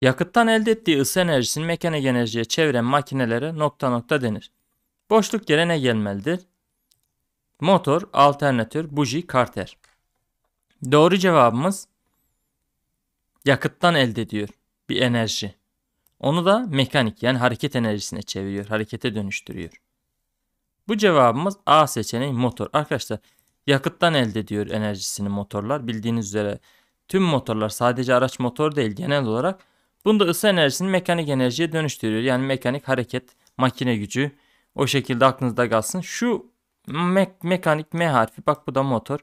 Yakıttan elde ettiği ısı enerjisini mekanik enerjiye çeviren makinelere nokta nokta denir. Boşluk yere ne gelmelidir? Motor, alternatör, buji, karter. Doğru cevabımız yakıttan elde ediyor bir enerji. Onu da mekanik yani hareket enerjisine çeviriyor, harekete dönüştürüyor. Bu cevabımız A seçeneği motor. Arkadaşlar yakıttan elde ediyor enerjisini motorlar. Bildiğiniz üzere tüm motorlar sadece araç motor değil genel olarak Bunda ısı enerjisini mekanik enerjiye dönüştürüyor. Yani mekanik hareket, makine gücü o şekilde aklınızda kalsın. Şu me- mekanik M harfi bak bu da motor.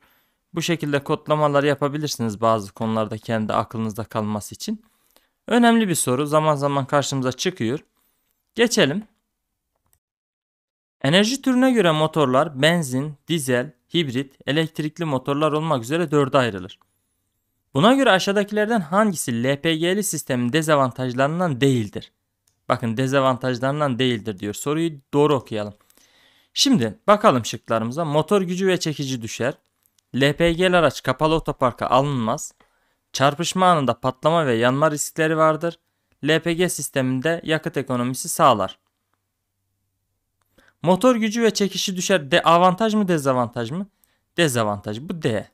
Bu şekilde kodlamalar yapabilirsiniz bazı konularda kendi aklınızda kalması için. Önemli bir soru zaman zaman karşımıza çıkıyor. Geçelim. Enerji türüne göre motorlar benzin, dizel, hibrit, elektrikli motorlar olmak üzere dörde ayrılır. Buna göre aşağıdakilerden hangisi LPG'li sistemin dezavantajlarından değildir? Bakın dezavantajlarından değildir diyor. Soruyu doğru okuyalım. Şimdi bakalım şıklarımıza. Motor gücü ve çekici düşer. LPG'li araç kapalı otoparka alınmaz. Çarpışma anında patlama ve yanma riskleri vardır. LPG sisteminde yakıt ekonomisi sağlar. Motor gücü ve çekişi düşer. De avantaj mı dezavantaj mı? Dezavantaj. Bu D.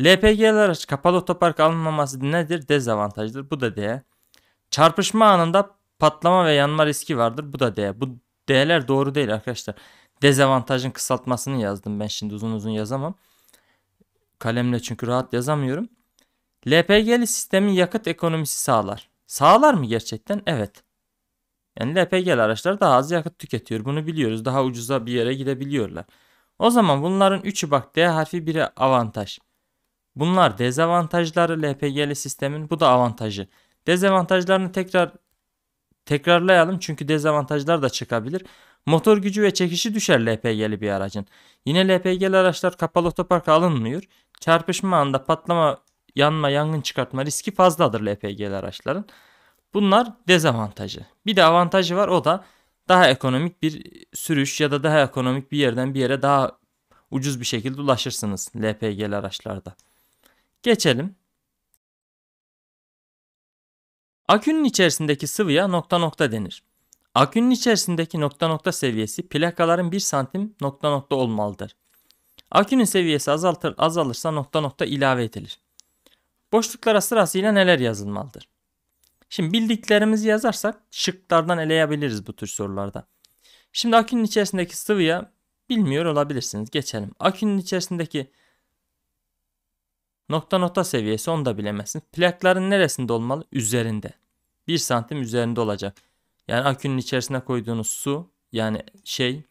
LPG'ler açık kapalı otopark alınmaması nedir? Dezavantajdır. Bu da D. Çarpışma anında patlama ve yanma riski vardır. Bu da D. Bu D'ler doğru değil arkadaşlar. Dezavantajın kısaltmasını yazdım ben şimdi uzun uzun yazamam. Kalemle çünkü rahat yazamıyorum. LPG'li sistemin yakıt ekonomisi sağlar. Sağlar mı gerçekten? Evet. Yani LPG'li araçlar daha az yakıt tüketiyor. Bunu biliyoruz. Daha ucuza bir yere gidebiliyorlar. O zaman bunların üçü bak D harfi biri avantaj. Bunlar dezavantajları LPG'li sistemin. Bu da avantajı. Dezavantajlarını tekrar tekrarlayalım çünkü dezavantajlar da çıkabilir. Motor gücü ve çekişi düşer LPG'li bir aracın. Yine LPG'li araçlar kapalı otoparka alınmıyor. Çarpışma anda patlama, yanma, yangın çıkartma riski fazladır LPG'li araçların. Bunlar dezavantajı. Bir de avantajı var o da daha ekonomik bir sürüş ya da daha ekonomik bir yerden bir yere daha ucuz bir şekilde ulaşırsınız LPG'li araçlarda. Geçelim. Akünün içerisindeki sıvıya nokta nokta denir. Akünün içerisindeki nokta nokta seviyesi plakaların 1 santim nokta nokta olmalıdır. Akünün seviyesi azaltır, azalırsa nokta nokta ilave edilir. Boşluklara sırasıyla neler yazılmalıdır? Şimdi bildiklerimizi yazarsak şıklardan eleyebiliriz bu tür sorularda. Şimdi akünün içerisindeki sıvıya bilmiyor olabilirsiniz. Geçelim. Akünün içerisindeki Nokta nokta seviyesi onu da bilemezsin. Plakların neresinde olmalı? Üzerinde. 1 santim üzerinde olacak. Yani akünün içerisine koyduğunuz su yani şey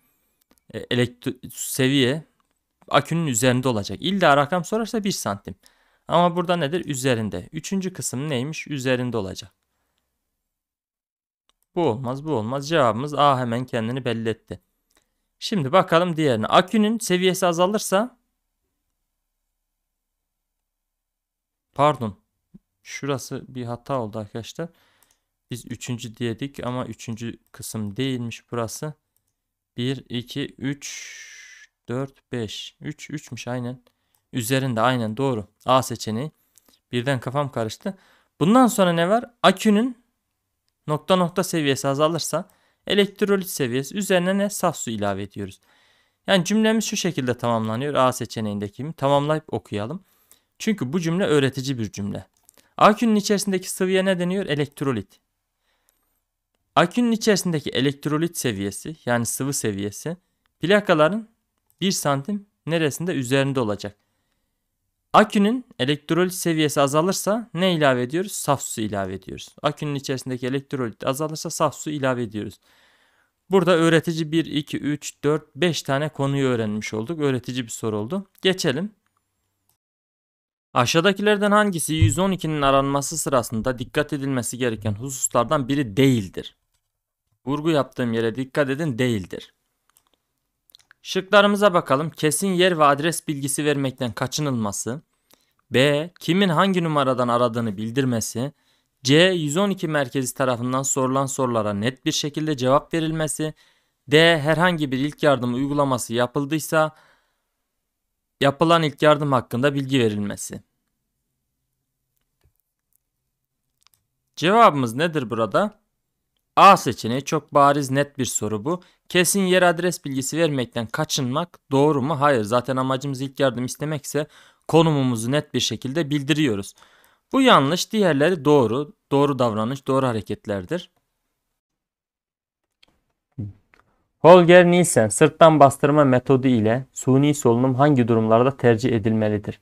e, elektro seviye akünün üzerinde olacak. İlla rakam sorarsa 1 santim. Ama burada nedir? Üzerinde. Üçüncü kısım neymiş? Üzerinde olacak. Bu olmaz bu olmaz. Cevabımız A hemen kendini belli etti. Şimdi bakalım diğerine. Akünün seviyesi azalırsa Pardon. Şurası bir hata oldu arkadaşlar. Biz üçüncü diyedik ama üçüncü kısım değilmiş burası. 1, 2, 3, 4, 5. 3, 3'müş aynen. Üzerinde aynen doğru. A seçeneği. Birden kafam karıştı. Bundan sonra ne var? Akünün nokta nokta seviyesi azalırsa elektrolit seviyesi üzerine ne? Saf su ilave ediyoruz. Yani cümlemiz şu şekilde tamamlanıyor. A seçeneğindeki mi? Tamamlayıp okuyalım. Çünkü bu cümle öğretici bir cümle. Akünün içerisindeki sıvıya ne deniyor? Elektrolit. Akünün içerisindeki elektrolit seviyesi yani sıvı seviyesi plakaların 1 santim neresinde üzerinde olacak. Akünün elektrolit seviyesi azalırsa ne ilave ediyoruz? Saf su ilave ediyoruz. Akünün içerisindeki elektrolit azalırsa saf su ilave ediyoruz. Burada öğretici 1, 2, 3, 4, 5 tane konuyu öğrenmiş olduk. Öğretici bir soru oldu. Geçelim Aşağıdakilerden hangisi 112'nin aranması sırasında dikkat edilmesi gereken hususlardan biri değildir? Vurgu yaptığım yere dikkat edin değildir. Şıklarımıza bakalım. Kesin yer ve adres bilgisi vermekten kaçınılması. B. Kimin hangi numaradan aradığını bildirmesi. C. 112 merkezi tarafından sorulan sorulara net bir şekilde cevap verilmesi. D. Herhangi bir ilk yardım uygulaması yapıldıysa Yapılan ilk yardım hakkında bilgi verilmesi. Cevabımız nedir burada? A seçeneği çok bariz net bir soru bu. Kesin yer adres bilgisi vermekten kaçınmak doğru mu? Hayır. Zaten amacımız ilk yardım istemekse konumumuzu net bir şekilde bildiriyoruz. Bu yanlış, diğerleri doğru. Doğru davranış, doğru hareketlerdir. Holger Nielsen sırttan bastırma metodu ile suni solunum hangi durumlarda tercih edilmelidir?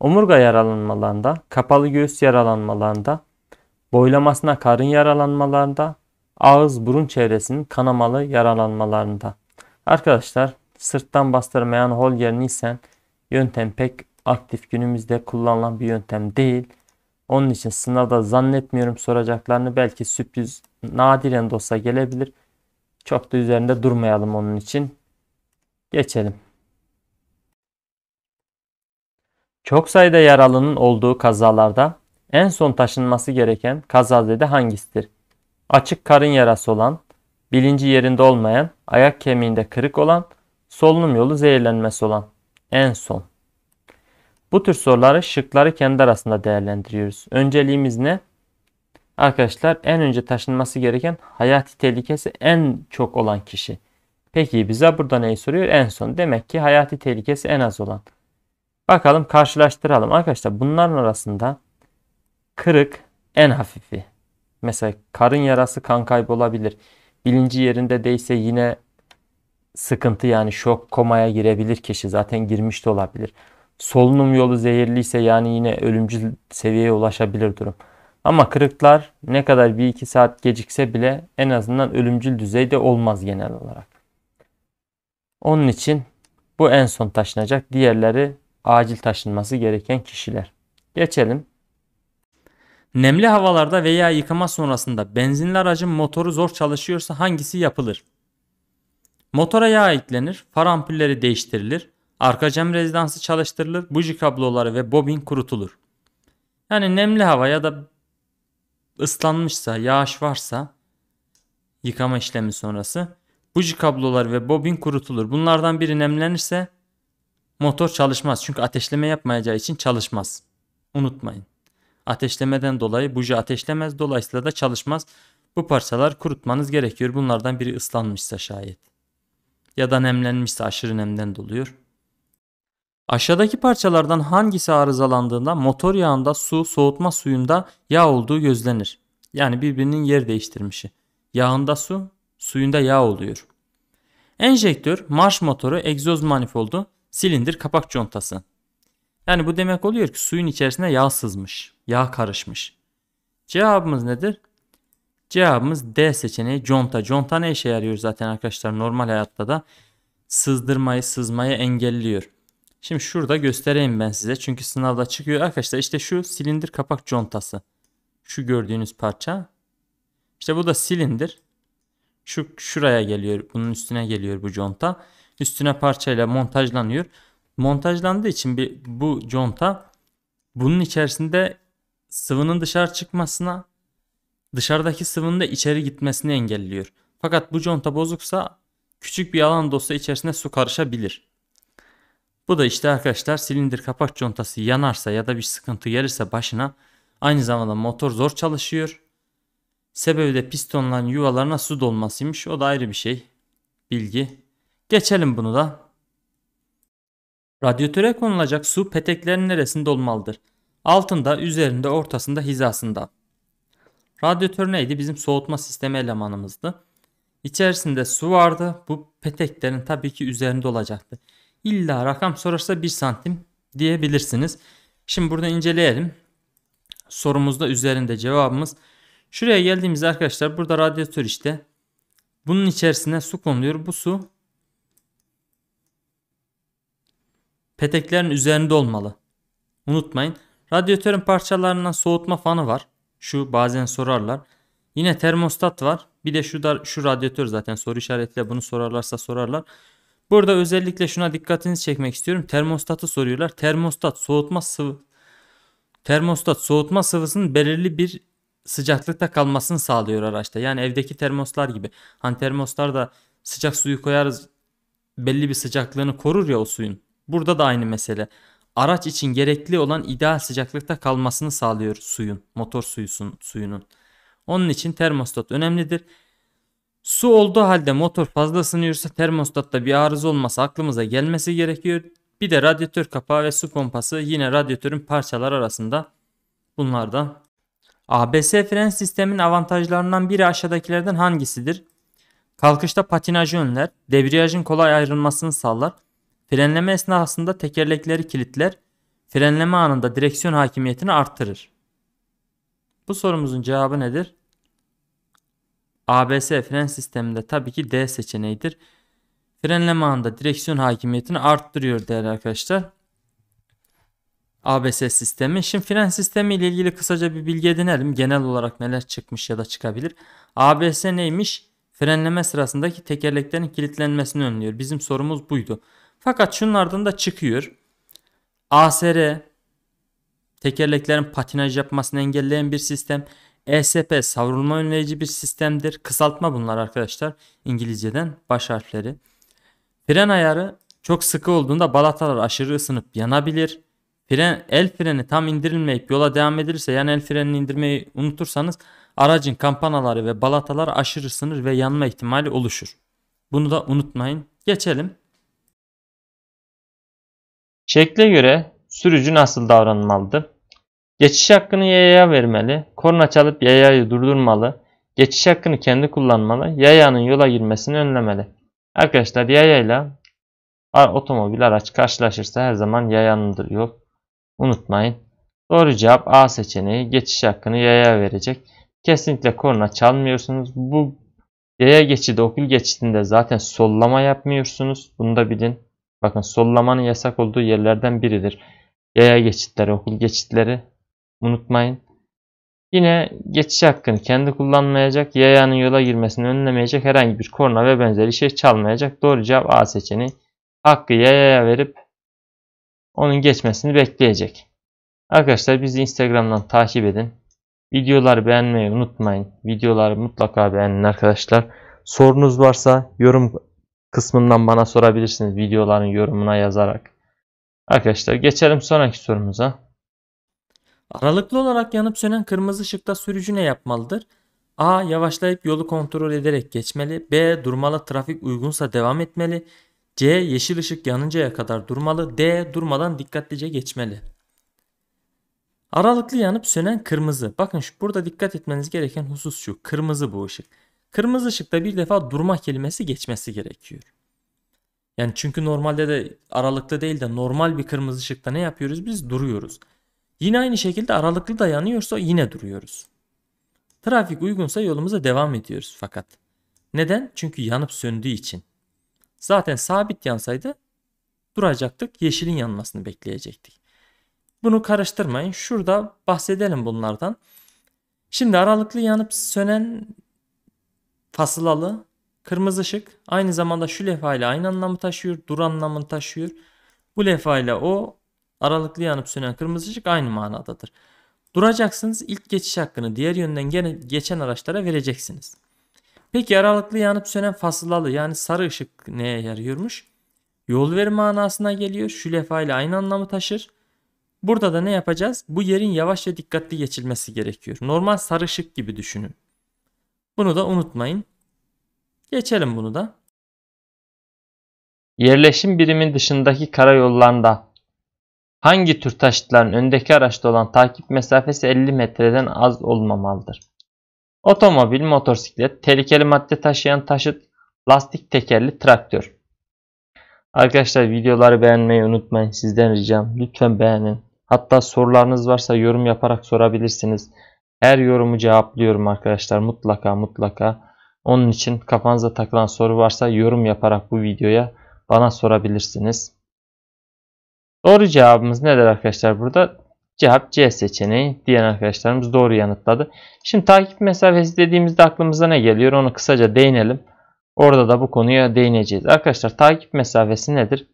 Omurga yaralanmalarında, kapalı göğüs yaralanmalarında, boylamasına karın yaralanmalarında, ağız burun çevresinin kanamalı yaralanmalarında. Arkadaşlar sırttan bastırmayan Holger Nielsen yöntem pek aktif günümüzde kullanılan bir yöntem değil. Onun için sınavda zannetmiyorum soracaklarını belki sürpriz nadiren de olsa gelebilir. Çok da üzerinde durmayalım onun için. Geçelim. Çok sayıda yaralının olduğu kazalarda en son taşınması gereken kazazede hangisidir? Açık karın yarası olan, bilinci yerinde olmayan, ayak kemiğinde kırık olan, solunum yolu zehirlenmesi olan. En son. Bu tür soruları şıkları kendi arasında değerlendiriyoruz. Önceliğimiz ne? Arkadaşlar en önce taşınması gereken hayati tehlikesi en çok olan kişi. Peki bize burada neyi soruyor? En son. Demek ki hayati tehlikesi en az olan. Bakalım karşılaştıralım. Arkadaşlar bunların arasında kırık en hafifi. Mesela karın yarası kan kaybı olabilir. Bilinci yerinde değilse yine sıkıntı yani şok komaya girebilir kişi. Zaten girmiş de olabilir. Solunum yolu zehirliyse yani yine ölümcül seviyeye ulaşabilir durum. Ama kırıklar ne kadar bir iki saat gecikse bile en azından ölümcül düzeyde olmaz genel olarak. Onun için bu en son taşınacak. Diğerleri acil taşınması gereken kişiler. Geçelim. Nemli havalarda veya yıkama sonrasında benzinli aracın motoru zor çalışıyorsa hangisi yapılır? Motora yağ eklenir, far ampulleri değiştirilir, arka cam rezidansı çalıştırılır, buji kabloları ve bobin kurutulur. Yani nemli hava ya da ıslanmışsa, yağış varsa yıkama işlemi sonrası buji kablolar ve bobin kurutulur. Bunlardan biri nemlenirse motor çalışmaz. Çünkü ateşleme yapmayacağı için çalışmaz. Unutmayın. Ateşlemeden dolayı buji ateşlemez. Dolayısıyla da çalışmaz. Bu parçalar kurutmanız gerekiyor. Bunlardan biri ıslanmışsa şayet. Ya da nemlenmişse aşırı nemden doluyor. Aşağıdaki parçalardan hangisi arızalandığında motor yağında su soğutma suyunda yağ olduğu gözlenir. Yani birbirinin yer değiştirmişi. Yağında su, suyunda yağ oluyor. Enjektör, marş motoru, egzoz manifoldu, silindir, kapak contası. Yani bu demek oluyor ki suyun içerisine yağ sızmış, yağ karışmış. Cevabımız nedir? Cevabımız D seçeneği conta. Conta ne işe yarıyor zaten arkadaşlar normal hayatta da? Sızdırmayı, sızmayı engelliyor. Şimdi şurada göstereyim ben size. Çünkü sınavda çıkıyor arkadaşlar. İşte şu silindir kapak contası. Şu gördüğünüz parça. İşte bu da silindir. Şu şuraya geliyor. Bunun üstüne geliyor bu conta. Üstüne parçayla montajlanıyor. Montajlandığı için bir, bu conta bunun içerisinde sıvının dışarı çıkmasına dışarıdaki sıvının da içeri gitmesini engelliyor. Fakat bu conta bozuksa küçük bir alan dosya içerisinde su karışabilir. Bu da işte arkadaşlar silindir kapak contası yanarsa ya da bir sıkıntı gelirse başına aynı zamanda motor zor çalışıyor. Sebebi de pistonların yuvalarına su dolmasıymış. O da ayrı bir şey. Bilgi. Geçelim bunu da. Radyatöre konulacak su peteklerin neresinde olmalıdır? Altında, üzerinde, ortasında, hizasında. Radyatör neydi? Bizim soğutma sistemi elemanımızdı. İçerisinde su vardı. Bu peteklerin tabii ki üzerinde olacaktı. İlla rakam sorarsa 1 santim diyebilirsiniz. Şimdi burada inceleyelim. Sorumuzda üzerinde cevabımız. Şuraya geldiğimiz arkadaşlar burada radyatör işte. Bunun içerisine su konuluyor. Bu su peteklerin üzerinde olmalı. Unutmayın. Radyatörün parçalarından soğutma fanı var. Şu bazen sorarlar. Yine termostat var. Bir de şu da şu radyatör zaten soru işaretiyle bunu sorarlarsa sorarlar. Burada özellikle şuna dikkatinizi çekmek istiyorum. Termostatı soruyorlar. Termostat soğutma sıvı termostat soğutma sıvısının belirli bir sıcaklıkta kalmasını sağlıyor araçta. Yani evdeki termoslar gibi. Hani termoslar da sıcak suyu koyarız belli bir sıcaklığını korur ya o suyun. Burada da aynı mesele. Araç için gerekli olan ideal sıcaklıkta kalmasını sağlıyor suyun, motor suyusun, suyunun. Onun için termostat önemlidir. Su olduğu halde motor fazla ısınıyorsa termostatta bir arıza olması aklımıza gelmesi gerekiyor. Bir de radyatör kapağı ve su pompası yine radyatörün parçalar arasında bunlardan. ABS fren sistemin avantajlarından biri aşağıdakilerden hangisidir? Kalkışta patinajı önler, debriyajın kolay ayrılmasını sağlar, frenleme esnasında tekerlekleri kilitler, frenleme anında direksiyon hakimiyetini arttırır. Bu sorumuzun cevabı nedir? ABS fren sisteminde tabii ki D seçeneğidir. Frenleme anında direksiyon hakimiyetini arttırıyor değerli arkadaşlar. ABS sistemi. Şimdi fren sistemi ile ilgili kısaca bir bilgi edinelim. Genel olarak neler çıkmış ya da çıkabilir. ABS neymiş? Frenleme sırasındaki tekerleklerin kilitlenmesini önlüyor. Bizim sorumuz buydu. Fakat şunun da çıkıyor. ASR tekerleklerin patinaj yapmasını engelleyen bir sistem. ESP savrulma önleyici bir sistemdir. Kısaltma bunlar arkadaşlar. İngilizceden baş harfleri. Fren ayarı çok sıkı olduğunda balatalar aşırı ısınıp yanabilir. Fren, el freni tam indirilmeyip yola devam edilirse yani el frenini indirmeyi unutursanız aracın kampanaları ve balatalar aşırı ısınır ve yanma ihtimali oluşur. Bunu da unutmayın. Geçelim. Şekle göre sürücü nasıl davranmalıdır? Geçiş hakkını yayaya vermeli. Korna çalıp yayayı durdurmalı. Geçiş hakkını kendi kullanmalı. Yayanın yola girmesini önlemeli. Arkadaşlar yayayla otomobil araç karşılaşırsa her zaman yayanındır yol. Unutmayın. Doğru cevap A seçeneği geçiş hakkını yaya verecek. Kesinlikle korna çalmıyorsunuz. Bu yaya geçidi okul geçidinde zaten sollama yapmıyorsunuz. Bunu da bilin. Bakın sollamanın yasak olduğu yerlerden biridir. Yaya geçitleri, okul geçitleri unutmayın. Yine geçiş hakkını kendi kullanmayacak, yayanın yola girmesini önlemeyecek herhangi bir korna ve benzeri şey çalmayacak. Doğru cevap A seçeneği. Hakkı yayaya verip onun geçmesini bekleyecek. Arkadaşlar bizi Instagram'dan takip edin. Videoları beğenmeyi unutmayın. Videoları mutlaka beğenin arkadaşlar. Sorunuz varsa yorum kısmından bana sorabilirsiniz videoların yorumuna yazarak. Arkadaşlar geçelim sonraki sorumuza. Aralıklı olarak yanıp sönen kırmızı ışıkta sürücü ne yapmalıdır? A. Yavaşlayıp yolu kontrol ederek geçmeli. B. Durmalı trafik uygunsa devam etmeli. C. Yeşil ışık yanıncaya kadar durmalı. D. Durmadan dikkatlice geçmeli. Aralıklı yanıp sönen kırmızı. Bakın şu burada dikkat etmeniz gereken husus şu. Kırmızı bu ışık. Kırmızı ışıkta bir defa durma kelimesi geçmesi gerekiyor. Yani çünkü normalde de aralıklı değil de normal bir kırmızı ışıkta ne yapıyoruz? Biz duruyoruz. Yine aynı şekilde aralıklı da yanıyorsa yine duruyoruz. Trafik uygunsa yolumuza devam ediyoruz fakat. Neden? Çünkü yanıp söndüğü için. Zaten sabit yansaydı duracaktık. Yeşilin yanmasını bekleyecektik. Bunu karıştırmayın. Şurada bahsedelim bunlardan. Şimdi aralıklı yanıp sönen fasılalı kırmızı ışık aynı zamanda şu levha ile aynı anlamı taşıyor. Dur anlamını taşıyor. Bu levha ile o Aralıklı yanıp sönen kırmızı ışık aynı manadadır. Duracaksınız ilk geçiş hakkını diğer yönden gene geçen araçlara vereceksiniz. Peki aralıklı yanıp sönen fasılalı yani sarı ışık neye yarıyormuş? Yol ver manasına geliyor. Şu lefa ile aynı anlamı taşır. Burada da ne yapacağız? Bu yerin yavaş ve dikkatli geçilmesi gerekiyor. Normal sarı ışık gibi düşünün. Bunu da unutmayın. Geçelim bunu da. Yerleşim birimin dışındaki karayollarında Hangi tür taşıtların öndeki araçta olan takip mesafesi 50 metreden az olmamalıdır? Otomobil, motosiklet, tehlikeli madde taşıyan taşıt, lastik tekerli traktör. Arkadaşlar videoları beğenmeyi unutmayın. Sizden ricam lütfen beğenin. Hatta sorularınız varsa yorum yaparak sorabilirsiniz. Her yorumu cevaplıyorum arkadaşlar mutlaka mutlaka. Onun için kafanıza takılan soru varsa yorum yaparak bu videoya bana sorabilirsiniz. Doğru cevabımız nedir arkadaşlar burada? Cevap C seçeneği diyen arkadaşlarımız doğru yanıtladı. Şimdi takip mesafesi dediğimizde aklımıza ne geliyor onu kısaca değinelim. Orada da bu konuya değineceğiz. Arkadaşlar takip mesafesi nedir?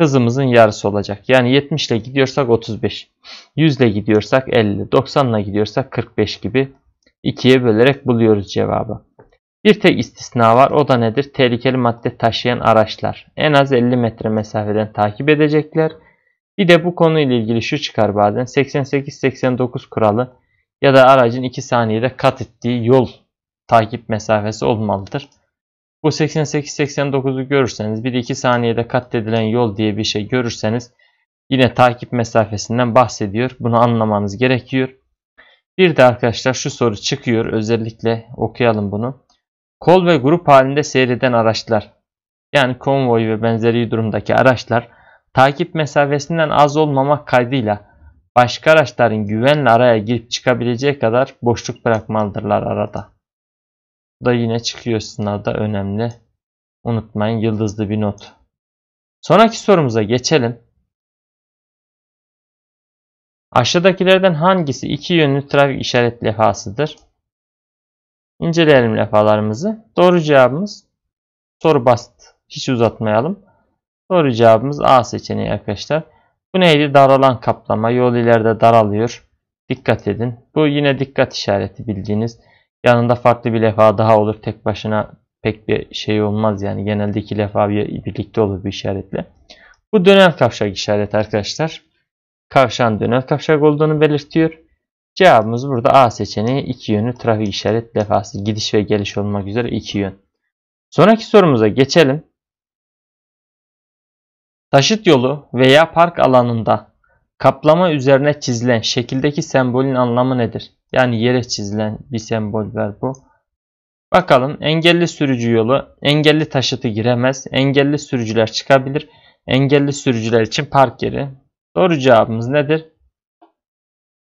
Hızımızın yarısı olacak. Yani 70 ile gidiyorsak 35, 100 ile gidiyorsak 50, 90 ile gidiyorsak 45 gibi ikiye bölerek buluyoruz cevabı. Bir tek istisna var o da nedir? Tehlikeli madde taşıyan araçlar en az 50 metre mesafeden takip edecekler bir de bu konuyla ilgili şu çıkar bazen. 88-89 kuralı ya da aracın 2 saniyede kat ettiği yol takip mesafesi olmalıdır. Bu 88-89'u görürseniz bir de 2 saniyede kat edilen yol diye bir şey görürseniz yine takip mesafesinden bahsediyor. Bunu anlamanız gerekiyor. Bir de arkadaşlar şu soru çıkıyor. Özellikle okuyalım bunu. Kol ve grup halinde seyreden araçlar yani konvoy ve benzeri durumdaki araçlar takip mesafesinden az olmamak kaydıyla başka araçların güvenle araya girip çıkabileceği kadar boşluk bırakmalıdırlar arada. Bu da yine çıkıyor sınavda önemli. Unutmayın yıldızlı bir not. Sonraki sorumuza geçelim. Aşağıdakilerden hangisi iki yönlü trafik işaret lefasıdır? İnceleyelim levhalarımızı. Doğru cevabımız soru basit. Hiç uzatmayalım. Doğru cevabımız A seçeneği arkadaşlar. Bu neydi? Daralan kaplama. Yol ileride daralıyor. Dikkat edin. Bu yine dikkat işareti bildiğiniz. Yanında farklı bir lefa daha olur. Tek başına pek bir şey olmaz yani. Genelde iki levha birlikte olur bir işaretle. Bu dönel kavşak işareti arkadaşlar. Kavşağın dönel kavşak olduğunu belirtiyor. Cevabımız burada A seçeneği iki yönlü trafik işaret lefası. gidiş ve geliş olmak üzere iki yön. Sonraki sorumuza geçelim. Taşıt yolu veya park alanında kaplama üzerine çizilen şekildeki sembolün anlamı nedir? Yani yere çizilen bir sembol var bu. Bakalım engelli sürücü yolu engelli taşıtı giremez. Engelli sürücüler çıkabilir. Engelli sürücüler için park yeri. Doğru cevabımız nedir?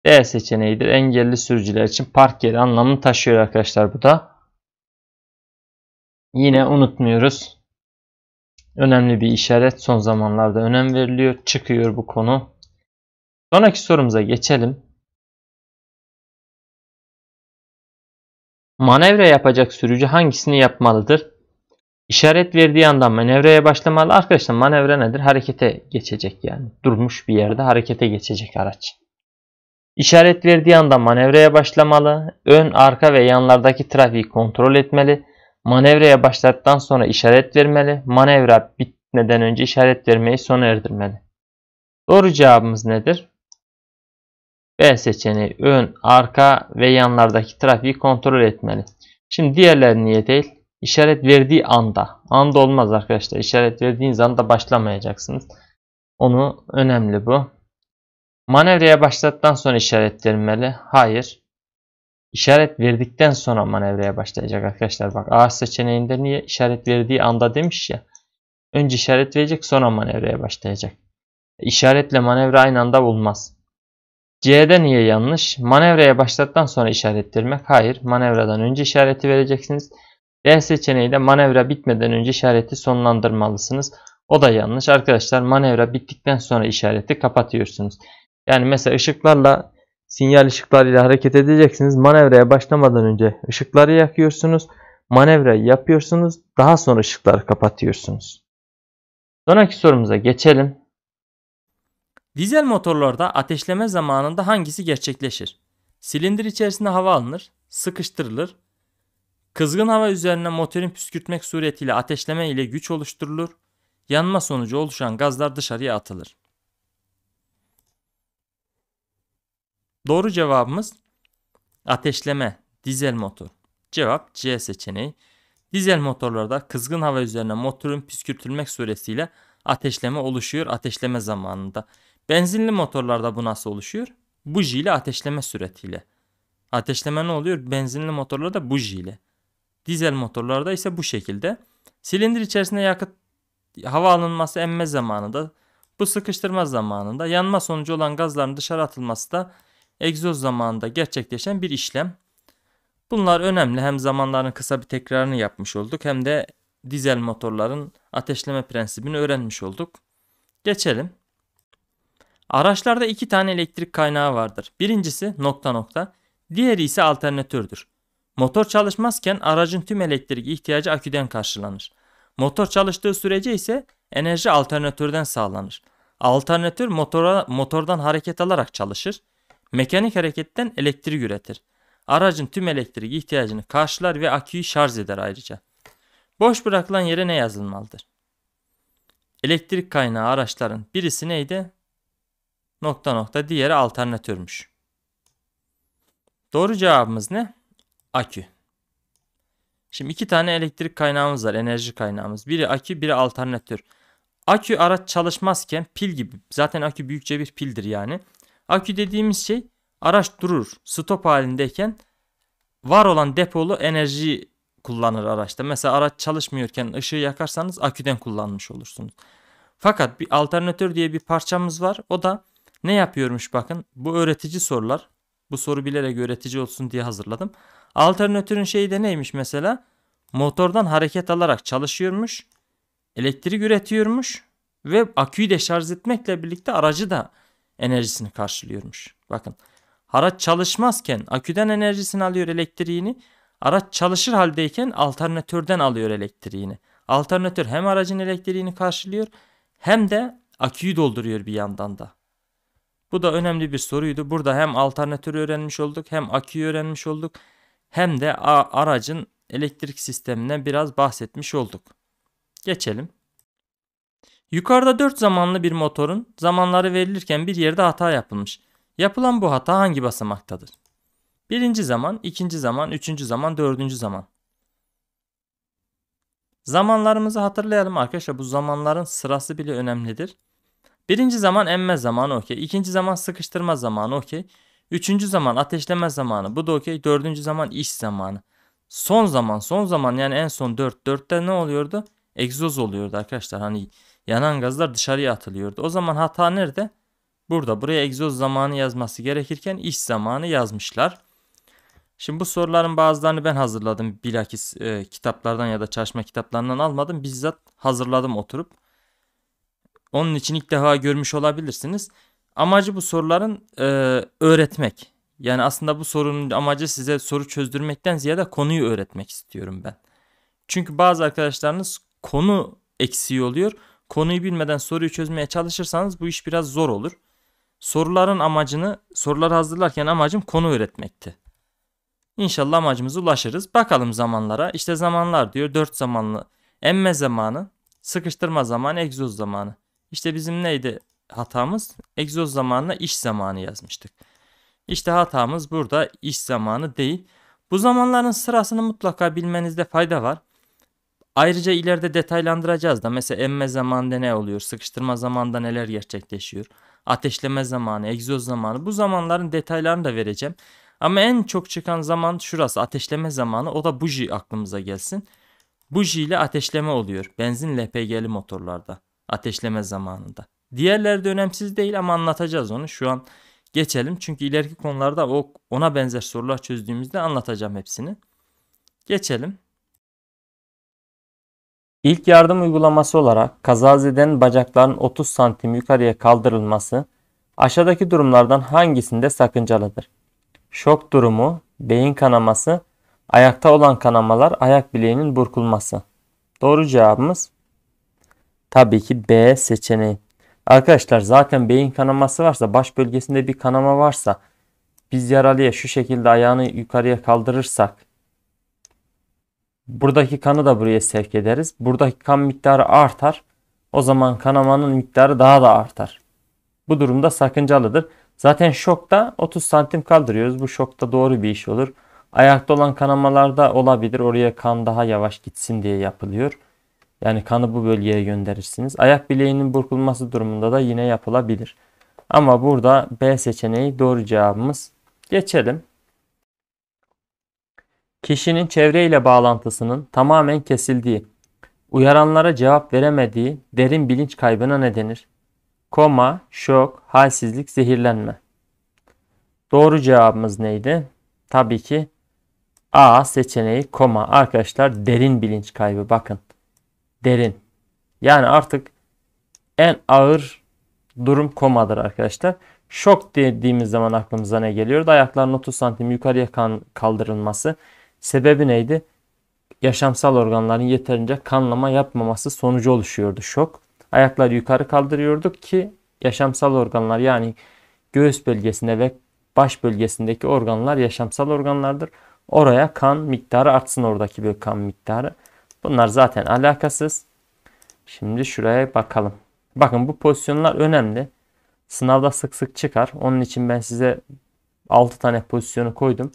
D seçeneğidir. Engelli sürücüler için park yeri anlamını taşıyor arkadaşlar bu da. Yine unutmuyoruz önemli bir işaret son zamanlarda önem veriliyor. Çıkıyor bu konu. Sonraki sorumuza geçelim. Manevra yapacak sürücü hangisini yapmalıdır? İşaret verdiği andan manevraya başlamalı. Arkadaşlar manevra nedir? Harekete geçecek yani. Durmuş bir yerde harekete geçecek araç. İşaret verdiği anda manevraya başlamalı. Ön, arka ve yanlardaki trafiği kontrol etmeli. Manevraya başladıktan sonra işaret vermeli. Manevra bitmeden önce işaret vermeyi sona erdirmeli. Doğru cevabımız nedir? B seçeneği ön, arka ve yanlardaki trafiği kontrol etmeli. Şimdi diğerleri niye değil? İşaret verdiği anda. Anda olmaz arkadaşlar. İşaret verdiğiniz anda başlamayacaksınız. Onu önemli bu. Manevraya başladıktan sonra işaret verilmeli. Hayır. İşaret verdikten sonra manevraya başlayacak arkadaşlar. Bak ağaç seçeneğinde niye işaret verdiği anda demiş ya. Önce işaret verecek sonra manevraya başlayacak. İşaretle manevra aynı anda bulunmaz. C'de niye yanlış? Manevraya başlattan sonra işaret Hayır manevradan önce işareti vereceksiniz. D seçeneği de manevra bitmeden önce işareti sonlandırmalısınız. O da yanlış. Arkadaşlar manevra bittikten sonra işareti kapatıyorsunuz. Yani mesela ışıklarla Sinyal ışıklarıyla hareket edeceksiniz. Manevraya başlamadan önce ışıkları yakıyorsunuz. Manevra yapıyorsunuz. Daha sonra ışıkları kapatıyorsunuz. Sonraki sorumuza geçelim. Dizel motorlarda ateşleme zamanında hangisi gerçekleşir? Silindir içerisinde hava alınır, sıkıştırılır. Kızgın hava üzerine motorun püskürtmek suretiyle ateşleme ile güç oluşturulur. Yanma sonucu oluşan gazlar dışarıya atılır. Doğru cevabımız ateşleme dizel motor. Cevap C seçeneği. Dizel motorlarda kızgın hava üzerine motorun püskürtülmek suretiyle ateşleme oluşuyor ateşleme zamanında. Benzinli motorlarda bu nasıl oluşuyor? Buji ile ateşleme suretiyle. Ateşleme ne oluyor? Benzinli motorlarda buji ile. Dizel motorlarda ise bu şekilde. Silindir içerisinde yakıt hava alınması emme zamanında, bu sıkıştırma zamanında yanma sonucu olan gazların dışarı atılması da egzoz zamanında gerçekleşen bir işlem. Bunlar önemli. Hem zamanların kısa bir tekrarını yapmış olduk hem de dizel motorların ateşleme prensibini öğrenmiş olduk. Geçelim. Araçlarda iki tane elektrik kaynağı vardır. Birincisi nokta nokta, diğeri ise alternatördür. Motor çalışmazken aracın tüm elektrik ihtiyacı aküden karşılanır. Motor çalıştığı sürece ise enerji alternatörden sağlanır. Alternatör motora, motordan hareket alarak çalışır. Mekanik hareketten elektrik üretir. Aracın tüm elektrik ihtiyacını karşılar ve aküyü şarj eder ayrıca. Boş bırakılan yere ne yazılmalıdır? Elektrik kaynağı araçların birisi neydi? Nokta nokta diğeri alternatörmüş. Doğru cevabımız ne? Akü. Şimdi iki tane elektrik kaynağımız var. Enerji kaynağımız. Biri akü biri alternatör. Akü araç çalışmazken pil gibi. Zaten akü büyükçe bir pildir yani. Akü dediğimiz şey araç durur, stop halindeyken var olan depolu enerji kullanır araçta. Mesela araç çalışmıyorken ışığı yakarsanız aküden kullanmış olursunuz. Fakat bir alternatör diye bir parçamız var. O da ne yapıyormuş bakın. Bu öğretici sorular. Bu soru bilerek öğretici olsun diye hazırladım. Alternatörün şeyi de neymiş mesela? Motordan hareket alarak çalışıyormuş. Elektrik üretiyormuş. Ve aküyü de şarj etmekle birlikte aracı da enerjisini karşılıyormuş. Bakın araç çalışmazken aküden enerjisini alıyor elektriğini. Araç çalışır haldeyken alternatörden alıyor elektriğini. Alternatör hem aracın elektriğini karşılıyor hem de aküyü dolduruyor bir yandan da. Bu da önemli bir soruydu. Burada hem alternatörü öğrenmiş olduk hem aküyü öğrenmiş olduk hem de aracın elektrik sistemine biraz bahsetmiş olduk. Geçelim. Yukarıda 4 zamanlı bir motorun zamanları verilirken bir yerde hata yapılmış. Yapılan bu hata hangi basamaktadır? Birinci zaman, ikinci zaman, üçüncü zaman, dördüncü zaman. Zamanlarımızı hatırlayalım arkadaşlar. Bu zamanların sırası bile önemlidir. Birinci zaman emme zamanı okey. İkinci zaman sıkıştırma zamanı okey. Üçüncü zaman ateşleme zamanı. Bu da okey. Dördüncü zaman iş zamanı. Son zaman son zaman yani en son dört. Dörtte ne oluyordu? Egzoz oluyordu arkadaşlar. Hani yanan gazlar dışarıya atılıyordu. O zaman hata nerede? Burada buraya egzoz zamanı yazması gerekirken iş zamanı yazmışlar. Şimdi bu soruların bazılarını ben hazırladım. Bilakis e, kitaplardan ya da çalışma kitaplarından almadım. Bizzat hazırladım oturup. Onun için ilk defa görmüş olabilirsiniz. Amacı bu soruların e, öğretmek. Yani aslında bu sorunun amacı size soru çözdürmekten ziyade konuyu öğretmek istiyorum ben. Çünkü bazı arkadaşlarınız konu eksiği oluyor konuyu bilmeden soruyu çözmeye çalışırsanız bu iş biraz zor olur. Soruların amacını, sorular hazırlarken amacım konu üretmekti. İnşallah amacımıza ulaşırız. Bakalım zamanlara. İşte zamanlar diyor. Dört zamanlı emme zamanı, sıkıştırma zamanı, egzoz zamanı. İşte bizim neydi hatamız? Egzoz zamanına iş zamanı yazmıştık. İşte hatamız burada iş zamanı değil. Bu zamanların sırasını mutlaka bilmenizde fayda var. Ayrıca ileride detaylandıracağız da mesela emme zamanında ne oluyor, sıkıştırma zamanında neler gerçekleşiyor, ateşleme zamanı, egzoz zamanı bu zamanların detaylarını da vereceğim. Ama en çok çıkan zaman şurası ateşleme zamanı o da buji aklımıza gelsin. Buji ile ateşleme oluyor benzin LPG'li motorlarda ateşleme zamanında. Diğerleri de önemsiz değil ama anlatacağız onu şu an geçelim. Çünkü ileriki konularda o ona benzer sorular çözdüğümüzde anlatacağım hepsini. Geçelim. İlk yardım uygulaması olarak kazazeden bacakların 30 santim yukarıya kaldırılması aşağıdaki durumlardan hangisinde sakıncalıdır? Şok durumu, beyin kanaması, ayakta olan kanamalar, ayak bileğinin burkulması. Doğru cevabımız tabii ki B seçeneği. Arkadaşlar zaten beyin kanaması varsa baş bölgesinde bir kanama varsa biz yaralıya şu şekilde ayağını yukarıya kaldırırsak Buradaki kanı da buraya sevk ederiz. Buradaki kan miktarı artar. O zaman kanamanın miktarı daha da artar. Bu durumda sakıncalıdır. Zaten şokta 30 santim kaldırıyoruz. Bu şokta doğru bir iş olur. Ayakta olan kanamalarda olabilir. Oraya kan daha yavaş gitsin diye yapılıyor. Yani kanı bu bölgeye gönderirsiniz. Ayak bileğinin burkulması durumunda da yine yapılabilir. Ama burada B seçeneği doğru cevabımız. Geçelim kişinin çevreyle bağlantısının tamamen kesildiği, uyaranlara cevap veremediği derin bilinç kaybına ne denir? Koma, şok, halsizlik, zehirlenme. Doğru cevabımız neydi? Tabii ki A seçeneği koma. Arkadaşlar derin bilinç kaybı bakın. Derin. Yani artık en ağır durum komadır arkadaşlar. Şok dediğimiz zaman aklımıza ne geliyor? Ayakların 30 santim yukarıya kaldırılması, Sebebi neydi? Yaşamsal organların yeterince kanlama yapmaması sonucu oluşuyordu şok. Ayakları yukarı kaldırıyorduk ki yaşamsal organlar yani göğüs bölgesinde ve baş bölgesindeki organlar yaşamsal organlardır. Oraya kan miktarı artsın oradaki bir kan miktarı. Bunlar zaten alakasız. Şimdi şuraya bakalım. Bakın bu pozisyonlar önemli. Sınavda sık sık çıkar. Onun için ben size 6 tane pozisyonu koydum.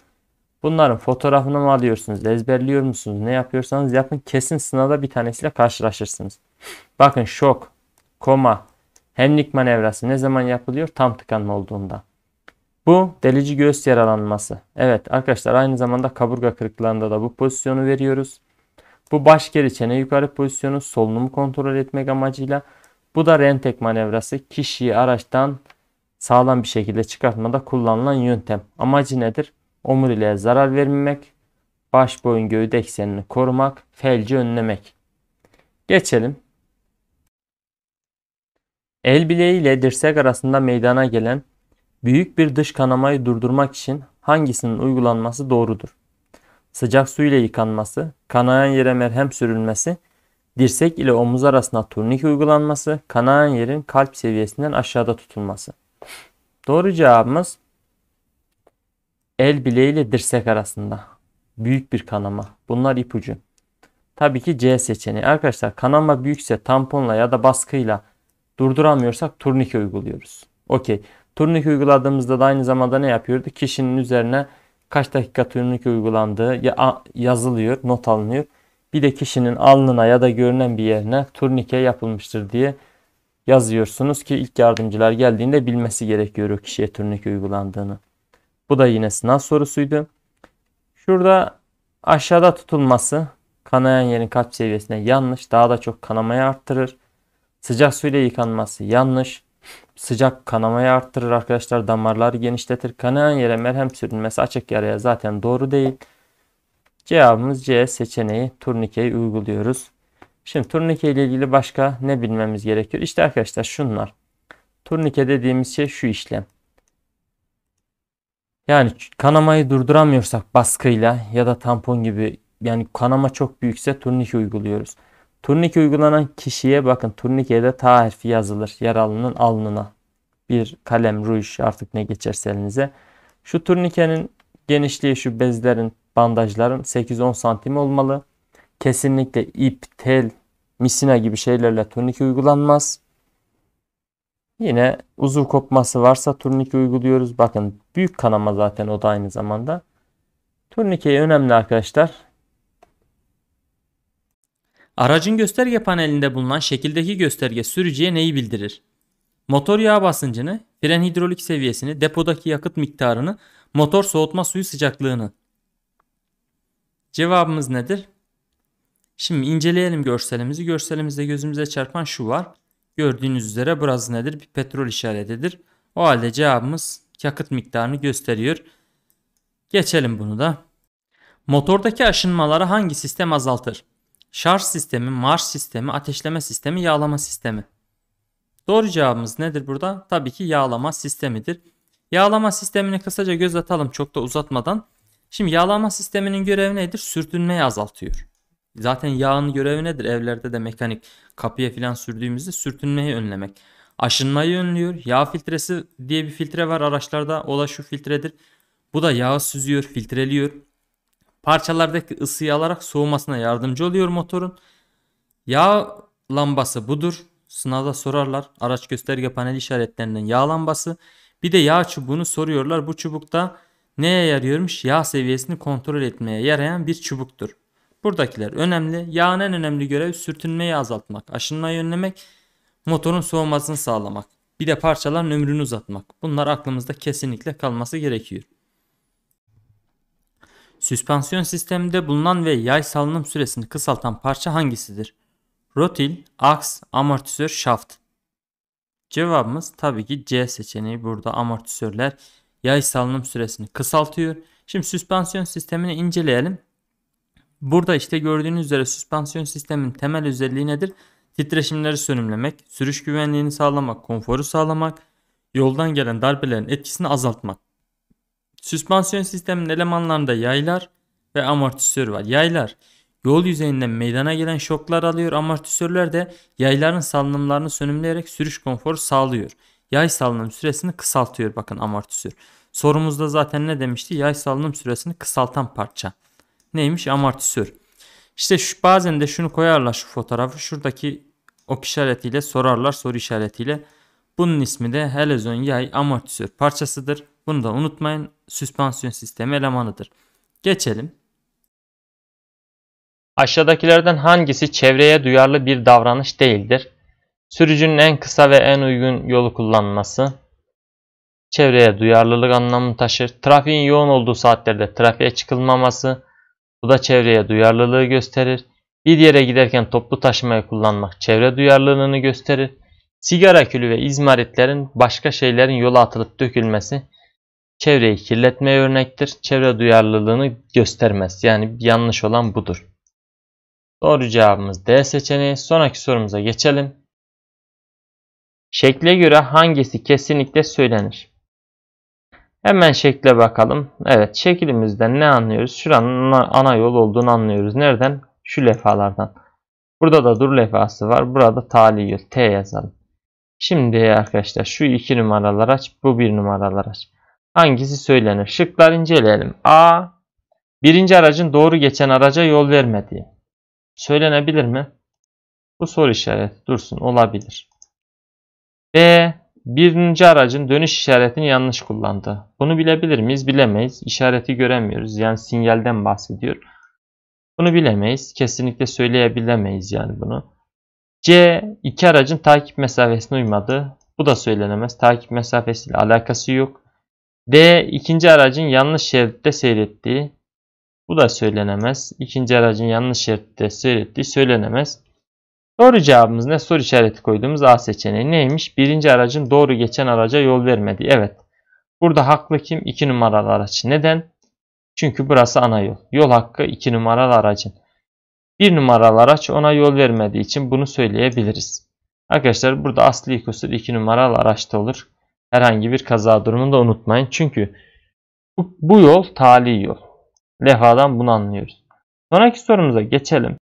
Bunların fotoğrafını mı alıyorsunuz? Ezberliyor musunuz? Ne yapıyorsanız yapın. Kesin sınavda bir tanesiyle karşılaşırsınız. Bakın şok, koma, hemlik manevrası ne zaman yapılıyor? Tam tıkanma olduğunda. Bu delici göğüs yaralanması. Evet arkadaşlar aynı zamanda kaburga kırıklarında da bu pozisyonu veriyoruz. Bu baş geri çene yukarı pozisyonu solunumu kontrol etmek amacıyla. Bu da rentek manevrası. Kişiyi araçtan sağlam bir şekilde çıkartmada kullanılan yöntem. Amacı nedir? omuriliğe zarar vermemek, baş boyun göğüt eksenini korumak, felci önlemek. Geçelim. El bileği ile dirsek arasında meydana gelen büyük bir dış kanamayı durdurmak için hangisinin uygulanması doğrudur? Sıcak su ile yıkanması, kanayan yere merhem sürülmesi, dirsek ile omuz arasına turnike uygulanması, kanayan yerin kalp seviyesinden aşağıda tutulması. Doğru cevabımız El bileğiyle dirsek arasında. Büyük bir kanama. Bunlar ipucu. Tabii ki C seçeneği. Arkadaşlar kanama büyükse tamponla ya da baskıyla durduramıyorsak turnike uyguluyoruz. Okey. Turnike uyguladığımızda da aynı zamanda ne yapıyordu? Kişinin üzerine kaç dakika turnike uygulandığı yazılıyor, not alınıyor. Bir de kişinin alnına ya da görünen bir yerine turnike yapılmıştır diye yazıyorsunuz ki ilk yardımcılar geldiğinde bilmesi gerekiyor o kişiye turnike uygulandığını. Bu da yine sınav sorusuydu. Şurada aşağıda tutulması kanayan yerin kalp seviyesine yanlış. Daha da çok kanamayı arttırır. Sıcak suyla yıkanması yanlış. Sıcak kanamayı arttırır arkadaşlar. Damarları genişletir. Kanayan yere merhem sürülmesi açık yaraya zaten doğru değil. Cevabımız C seçeneği turnikeyi uyguluyoruz. Şimdi turnike ile ilgili başka ne bilmemiz gerekiyor? İşte arkadaşlar şunlar. Turnike dediğimiz şey şu işlem. Yani kanamayı durduramıyorsak baskıyla ya da tampon gibi yani kanama çok büyükse turnike uyguluyoruz. Turnike uygulanan kişiye bakın turnikede ta harfi yazılır yaralının alnına. Bir kalem, ruj artık ne geçerse elinize. Şu turnikenin genişliği şu bezlerin, bandajların 8-10 santim olmalı. Kesinlikle ip, tel, misina gibi şeylerle turnike uygulanmaz. Yine uzuv kopması varsa turnike uyguluyoruz. Bakın Büyük kanama zaten o da aynı zamanda. Turnikeyi önemli arkadaşlar. Aracın gösterge panelinde bulunan şekildeki gösterge sürücüye neyi bildirir? Motor yağ basıncını, fren hidrolik seviyesini, depodaki yakıt miktarını, motor soğutma suyu sıcaklığını. Cevabımız nedir? Şimdi inceleyelim görselimizi. Görselimizde gözümüze çarpan şu var. Gördüğünüz üzere burası nedir? Bir petrol işaretidir. O halde cevabımız yakıt miktarını gösteriyor. Geçelim bunu da. Motordaki aşınmaları hangi sistem azaltır? Şarj sistemi, marş sistemi, ateşleme sistemi, yağlama sistemi. Doğru cevabımız nedir burada? Tabii ki yağlama sistemidir. Yağlama sistemini kısaca göz atalım çok da uzatmadan. Şimdi yağlama sisteminin görevi nedir? Sürtünmeyi azaltıyor. Zaten yağın görevi nedir? Evlerde de mekanik kapıya filan sürdüğümüzde sürtünmeyi önlemek aşınmayı önlüyor. Yağ filtresi diye bir filtre var araçlarda. O da şu filtredir. Bu da yağı süzüyor, filtreliyor. Parçalardaki ısıyı alarak soğumasına yardımcı oluyor motorun. Yağ lambası budur. Sınavda sorarlar. Araç gösterge paneli işaretlerinden yağ lambası. Bir de yağ çubuğunu soruyorlar. Bu çubukta neye yarıyormuş? Yağ seviyesini kontrol etmeye yarayan bir çubuktur. Buradakiler önemli. Yağın en önemli görevi sürtünmeyi azaltmak, aşınmayı önlemek motorun soğumasını sağlamak, bir de parçaların ömrünü uzatmak. Bunlar aklımızda kesinlikle kalması gerekiyor. Süspansiyon sisteminde bulunan ve yay salınım süresini kısaltan parça hangisidir? Rotil, aks, amortisör, şaft. Cevabımız tabii ki C seçeneği burada amortisörler yay salınım süresini kısaltıyor. Şimdi süspansiyon sistemini inceleyelim. Burada işte gördüğünüz üzere süspansiyon sistemin temel özelliği nedir? titreşimleri sönümlemek, sürüş güvenliğini sağlamak, konforu sağlamak, yoldan gelen darbelerin etkisini azaltmak. Süspansiyon sisteminin elemanlarında yaylar ve amortisör var. Yaylar yol yüzeyinden meydana gelen şoklar alıyor. Amortisörler de yayların salınımlarını sönümleyerek sürüş konforu sağlıyor. Yay salınım süresini kısaltıyor bakın amortisör. Sorumuzda zaten ne demişti? Yay salınım süresini kısaltan parça. Neymiş? Amortisör. İşte şu, bazen de şunu koyarlar şu fotoğrafı. Şuradaki ok işaretiyle sorarlar soru işaretiyle. Bunun ismi de helezon yay amortisör parçasıdır. Bunu da unutmayın. Süspansiyon sistemi elemanıdır. Geçelim. Aşağıdakilerden hangisi çevreye duyarlı bir davranış değildir? Sürücünün en kısa ve en uygun yolu kullanması, çevreye duyarlılık anlamını taşır. Trafiğin yoğun olduğu saatlerde trafiğe çıkılmaması, bu da çevreye duyarlılığı gösterir. Bir yere giderken toplu taşımayı kullanmak çevre duyarlılığını gösterir. Sigara külü ve izmaritlerin başka şeylerin yola atılıp dökülmesi çevreyi kirletmeye örnektir. Çevre duyarlılığını göstermez. Yani yanlış olan budur. Doğru cevabımız D seçeneği. Sonraki sorumuza geçelim. Şekle göre hangisi kesinlikle söylenir? Hemen şekle bakalım. Evet şeklimizden ne anlıyoruz? Şuranın ana yol olduğunu anlıyoruz. Nereden? Şu levhalardan. Burada da dur levhası var. Burada taliyül. T yazalım. Şimdi arkadaşlar şu iki numaralar aç. Bu bir numaralar aç. Hangisi söylenir? Şıklar inceleyelim. A. Birinci aracın doğru geçen araca yol vermediği. Söylenebilir mi? Bu soru işareti dursun. Olabilir. B. Birinci aracın dönüş işaretini yanlış kullandı. Bunu bilebilir miyiz? Bilemeyiz. İşareti göremiyoruz. Yani sinyalden bahsediyor. Bunu bilemeyiz. Kesinlikle söyleyebilemeyiz yani bunu. C. iki aracın takip mesafesine uymadı. Bu da söylenemez. Takip mesafesiyle alakası yok. D. ikinci aracın yanlış şeritte seyrettiği. Bu da söylenemez. İkinci aracın yanlış şeritte seyrettiği söylenemez. Doğru cevabımız ne? Soru işareti koyduğumuz A seçeneği neymiş? Birinci aracın doğru geçen araca yol vermedi. Evet. Burada haklı kim? 2 numaralı araç. Neden? Çünkü burası ana yol. Yol hakkı 2 numaralı aracın. 1 numaralı araç ona yol vermediği için bunu söyleyebiliriz. Arkadaşlar burada asli kusur 2 numaralı araçta olur. Herhangi bir kaza durumunu da unutmayın. Çünkü bu, bu yol tali yol. Levhadan bunu anlıyoruz. Sonraki sorumuza geçelim.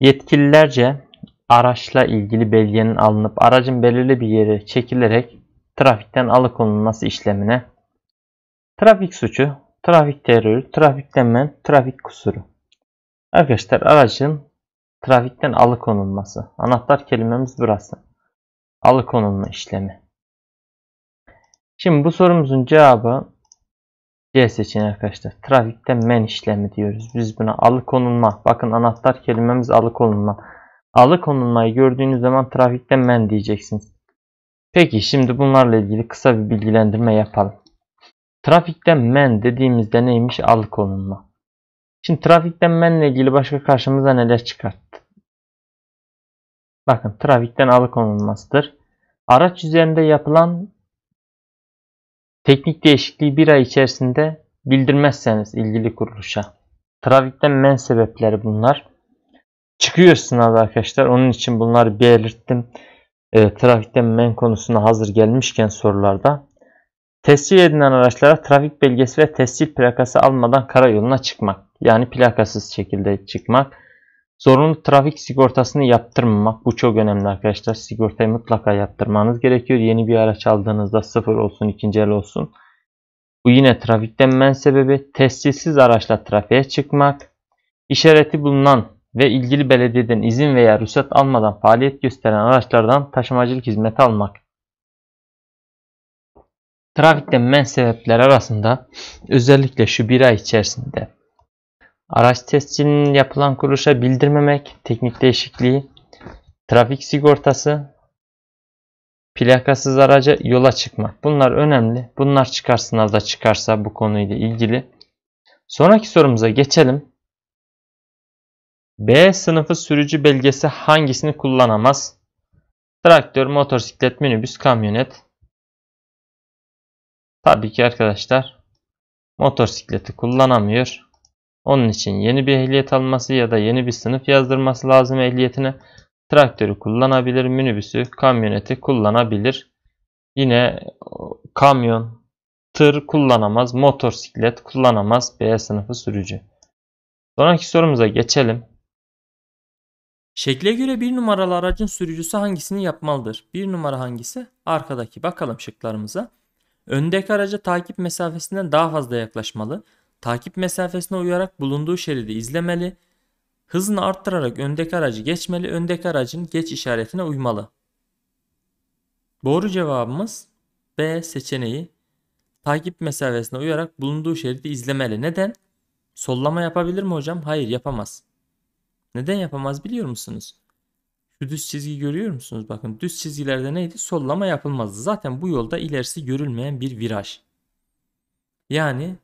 Yetkililerce araçla ilgili belgenin alınıp aracın belirli bir yere çekilerek trafikten alıkonulması işlemine trafik suçu, trafik terörü, trafiklenme, trafik kusuru. Arkadaşlar aracın trafikten alıkonulması. Anahtar kelimemiz burası. Alıkonulma işlemi. Şimdi bu sorumuzun cevabı C seçeneği arkadaşlar. Trafikte men işlemi diyoruz. Biz buna alıkonulma. Bakın anahtar kelimemiz alıkonulma. Alıkonulmayı gördüğünüz zaman trafikte men diyeceksiniz. Peki şimdi bunlarla ilgili kısa bir bilgilendirme yapalım. Trafikten men dediğimizde neymiş? Alıkonulma. Şimdi trafikten menle ilgili başka karşımıza neler çıkarttı? Bakın trafikten alıkonulmasıdır. Araç üzerinde yapılan teknik değişikliği bir ay içerisinde bildirmezseniz ilgili kuruluşa. Trafikten men sebepleri bunlar. Çıkıyor sınavda arkadaşlar. Onun için bunları belirttim e, trafikte men konusuna hazır gelmişken sorularda tescil edilen araçlara trafik belgesi ve tescil plakası almadan karayoluna çıkmak yani plakasız şekilde çıkmak zorunlu trafik sigortasını yaptırmamak bu çok önemli arkadaşlar sigortayı mutlaka yaptırmanız gerekiyor yeni bir araç aldığınızda sıfır olsun ikinci el olsun bu yine trafikten men sebebi tescilsiz araçla trafiğe çıkmak işareti bulunan ve ilgili belediyeden izin veya ruhsat almadan faaliyet gösteren araçlardan taşımacılık hizmeti almak. Trafikte men sebepler arasında özellikle şu bir ay içerisinde araç tescilinin yapılan kuruluşa bildirmemek, teknik değişikliği, trafik sigortası, plakasız araca yola çıkmak. Bunlar önemli. Bunlar çıkar da çıkarsa bu konuyla ilgili. Sonraki sorumuza geçelim. B sınıfı sürücü belgesi hangisini kullanamaz? Traktör, motosiklet, minibüs, kamyonet. Tabii ki arkadaşlar motosikleti kullanamıyor. Onun için yeni bir ehliyet alması ya da yeni bir sınıf yazdırması lazım ehliyetine. Traktörü kullanabilir, minibüsü, kamyoneti kullanabilir. Yine kamyon, tır kullanamaz, motosiklet kullanamaz B sınıfı sürücü. Sonraki sorumuza geçelim. Şekle göre bir numaralı aracın sürücüsü hangisini yapmalıdır? Bir numara hangisi? Arkadaki. Bakalım şıklarımıza. Öndeki araca takip mesafesinden daha fazla yaklaşmalı. Takip mesafesine uyarak bulunduğu şeridi izlemeli. Hızını arttırarak öndeki aracı geçmeli. Öndeki aracın geç işaretine uymalı. Doğru cevabımız B seçeneği. Takip mesafesine uyarak bulunduğu şeridi izlemeli. Neden? Sollama yapabilir mi hocam? Hayır yapamaz. Neden yapamaz biliyor musunuz? Şu düz çizgi görüyor musunuz? Bakın düz çizgilerde neydi? Sollama yapılmazdı. Zaten bu yolda ilerisi görülmeyen bir viraj. Yani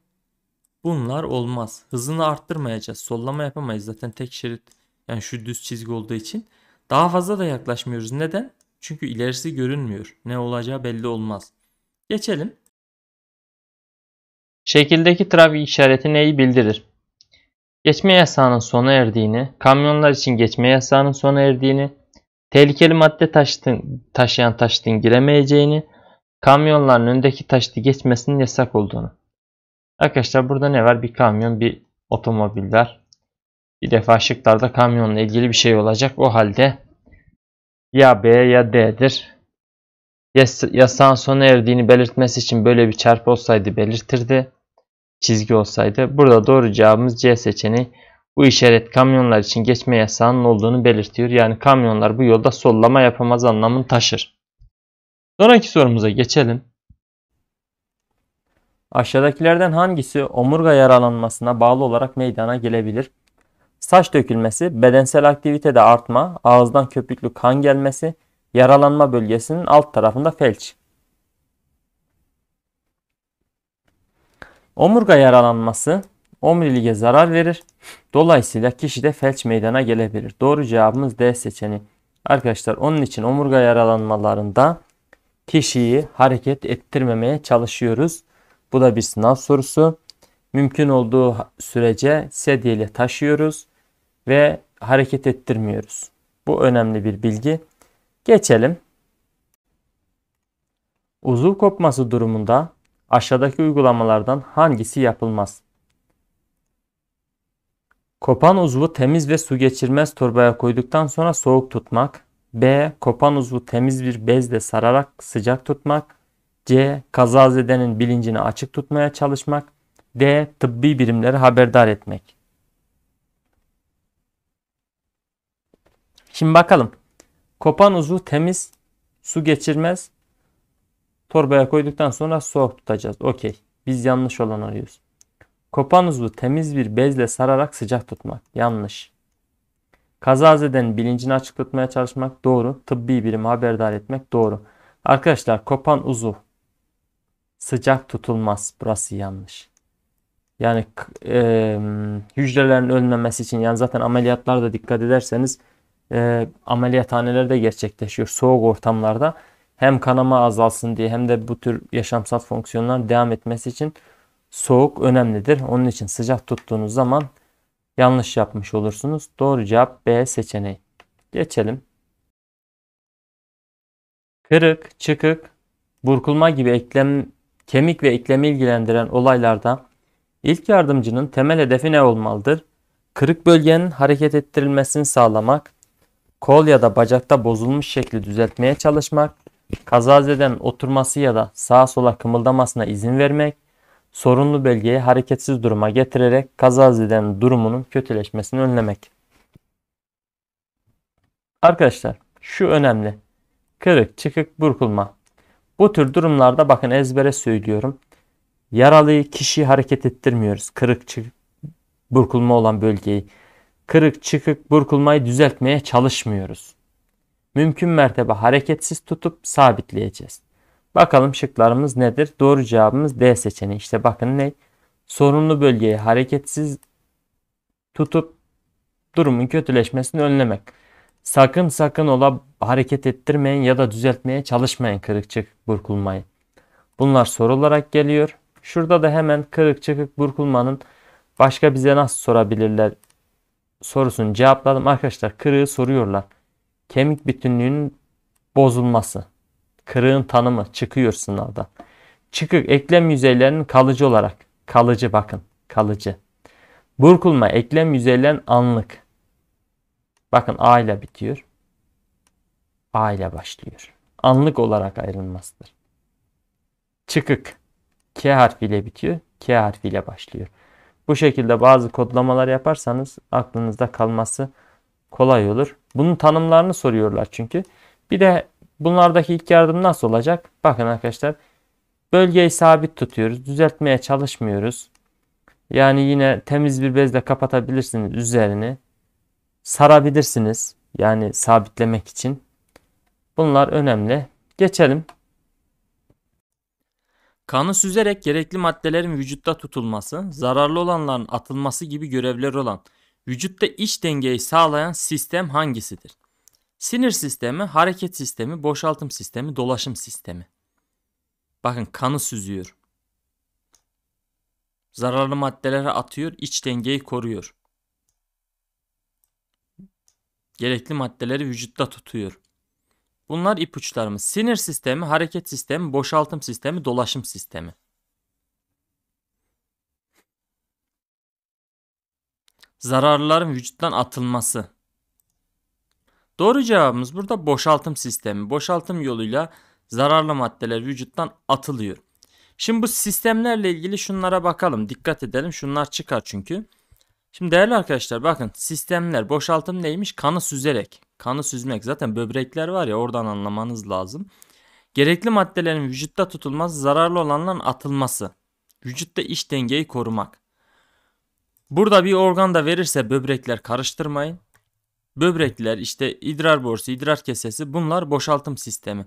bunlar olmaz. Hızını arttırmayacağız. Sollama yapamayız. Zaten tek şerit yani şu düz çizgi olduğu için. Daha fazla da yaklaşmıyoruz. Neden? Çünkü ilerisi görünmüyor. Ne olacağı belli olmaz. Geçelim. Şekildeki trafik işareti neyi bildirir? geçme yasağının sona erdiğini, kamyonlar için geçme yasağının sona erdiğini, tehlikeli madde taşıtın, taşıyan taşıtın giremeyeceğini, kamyonların önündeki taşıtı geçmesinin yasak olduğunu. Arkadaşlar burada ne var? Bir kamyon, bir otomobiller. Bir defa şıklarda kamyonla ilgili bir şey olacak. O halde ya B ya D'dir. Yas yasağın sona erdiğini belirtmesi için böyle bir çarpı olsaydı belirtirdi çizgi olsaydı. Burada doğru cevabımız C seçeneği. Bu işaret kamyonlar için geçme yasağının olduğunu belirtiyor. Yani kamyonlar bu yolda sollama yapamaz anlamını taşır. Sonraki sorumuza geçelim. Aşağıdakilerden hangisi omurga yaralanmasına bağlı olarak meydana gelebilir? Saç dökülmesi, bedensel aktivitede artma, ağızdan köpüklü kan gelmesi, yaralanma bölgesinin alt tarafında felç. Omurga yaralanması omuriliğe zarar verir. Dolayısıyla kişide felç meydana gelebilir. Doğru cevabımız D seçeni. Arkadaşlar onun için omurga yaralanmalarında kişiyi hareket ettirmemeye çalışıyoruz. Bu da bir sınav sorusu. Mümkün olduğu sürece sedyeli taşıyoruz ve hareket ettirmiyoruz. Bu önemli bir bilgi. Geçelim. Uzuv kopması durumunda Aşağıdaki uygulamalardan hangisi yapılmaz? Kopan uzvu temiz ve su geçirmez torbaya koyduktan sonra soğuk tutmak. B. Kopan uzvu temiz bir bezle sararak sıcak tutmak. C. Kazazedenin bilincini açık tutmaya çalışmak. D. Tıbbi birimleri haberdar etmek. Şimdi bakalım. Kopan uzvu temiz, su geçirmez, Torbaya koyduktan sonra soğuk tutacağız. Okey. Biz yanlış olan arıyoruz. Kopan Kopanuzu temiz bir bezle sararak sıcak tutmak. Yanlış. Kazazeden bilincini açıklatmaya çalışmak doğru. Tıbbi birimi haberdar etmek doğru. Arkadaşlar kopan uzuv sıcak tutulmaz. Burası yanlış. Yani e, hücrelerin ölmemesi için yani zaten ameliyatlarda dikkat ederseniz e, ameliyathanelerde gerçekleşiyor soğuk ortamlarda hem kanama azalsın diye hem de bu tür yaşamsal fonksiyonlar devam etmesi için soğuk önemlidir. Onun için sıcak tuttuğunuz zaman yanlış yapmış olursunuz. Doğru cevap B seçeneği. Geçelim. Kırık, çıkık, burkulma gibi eklem, kemik ve eklemi ilgilendiren olaylarda ilk yardımcının temel hedefi ne olmalıdır? Kırık bölgenin hareket ettirilmesini sağlamak, kol ya da bacakta bozulmuş şekli düzeltmeye çalışmak, kazazeden oturması ya da sağa sola kımıldamasına izin vermek, sorunlu bölgeyi hareketsiz duruma getirerek kazazeden durumunun kötüleşmesini önlemek. Arkadaşlar şu önemli. Kırık, çıkık, burkulma. Bu tür durumlarda bakın ezbere söylüyorum. Yaralıyı kişiyi hareket ettirmiyoruz. Kırık, çıkık, burkulma olan bölgeyi. Kırık, çıkık, burkulmayı düzeltmeye çalışmıyoruz mümkün mertebe hareketsiz tutup sabitleyeceğiz. Bakalım şıklarımız nedir? Doğru cevabımız D seçeneği. İşte bakın ne? Sorunlu bölgeyi hareketsiz tutup durumun kötüleşmesini önlemek. Sakın sakın ola hareket ettirmeyin ya da düzeltmeye çalışmayın kırık çıkık burkulmayı. Bunlar sorularak geliyor. Şurada da hemen kırık çıkık burkulmanın başka bize nasıl sorabilirler sorusunu cevapladım. Arkadaşlar kırığı soruyorlar. Kemik bütünlüğünün bozulması. Kırığın tanımı çıkıyor sınavdan. Çıkık eklem yüzeylerinin kalıcı olarak. Kalıcı bakın. Kalıcı. Burkulma eklem yüzeylerin anlık. Bakın A ile bitiyor. A ile başlıyor. Anlık olarak ayrılmasıdır. Çıkık. K harfiyle bitiyor. K harfiyle başlıyor. Bu şekilde bazı kodlamalar yaparsanız aklınızda kalması kolay olur. Bunun tanımlarını soruyorlar çünkü. Bir de bunlardaki ilk yardım nasıl olacak? Bakın arkadaşlar bölgeyi sabit tutuyoruz. Düzeltmeye çalışmıyoruz. Yani yine temiz bir bezle kapatabilirsiniz üzerini. Sarabilirsiniz. Yani sabitlemek için. Bunlar önemli. Geçelim. Kanı süzerek gerekli maddelerin vücutta tutulması, zararlı olanların atılması gibi görevler olan vücutta iç dengeyi sağlayan sistem hangisidir? Sinir sistemi, hareket sistemi, boşaltım sistemi, dolaşım sistemi. Bakın kanı süzüyor. Zararlı maddelere atıyor, iç dengeyi koruyor. Gerekli maddeleri vücutta tutuyor. Bunlar ipuçlarımız. Sinir sistemi, hareket sistemi, boşaltım sistemi, dolaşım sistemi. zararlıların vücuttan atılması. Doğru cevabımız burada boşaltım sistemi. Boşaltım yoluyla zararlı maddeler vücuttan atılıyor. Şimdi bu sistemlerle ilgili şunlara bakalım. Dikkat edelim. Şunlar çıkar çünkü. Şimdi değerli arkadaşlar bakın sistemler boşaltım neymiş? Kanı süzerek. Kanı süzmek zaten böbrekler var ya oradan anlamanız lazım. Gerekli maddelerin vücutta tutulması, zararlı olanların atılması. Vücutta iş dengeyi korumak. Burada bir organ da verirse böbrekler karıştırmayın. Böbrekler işte idrar borusu, idrar kesesi bunlar boşaltım sistemi.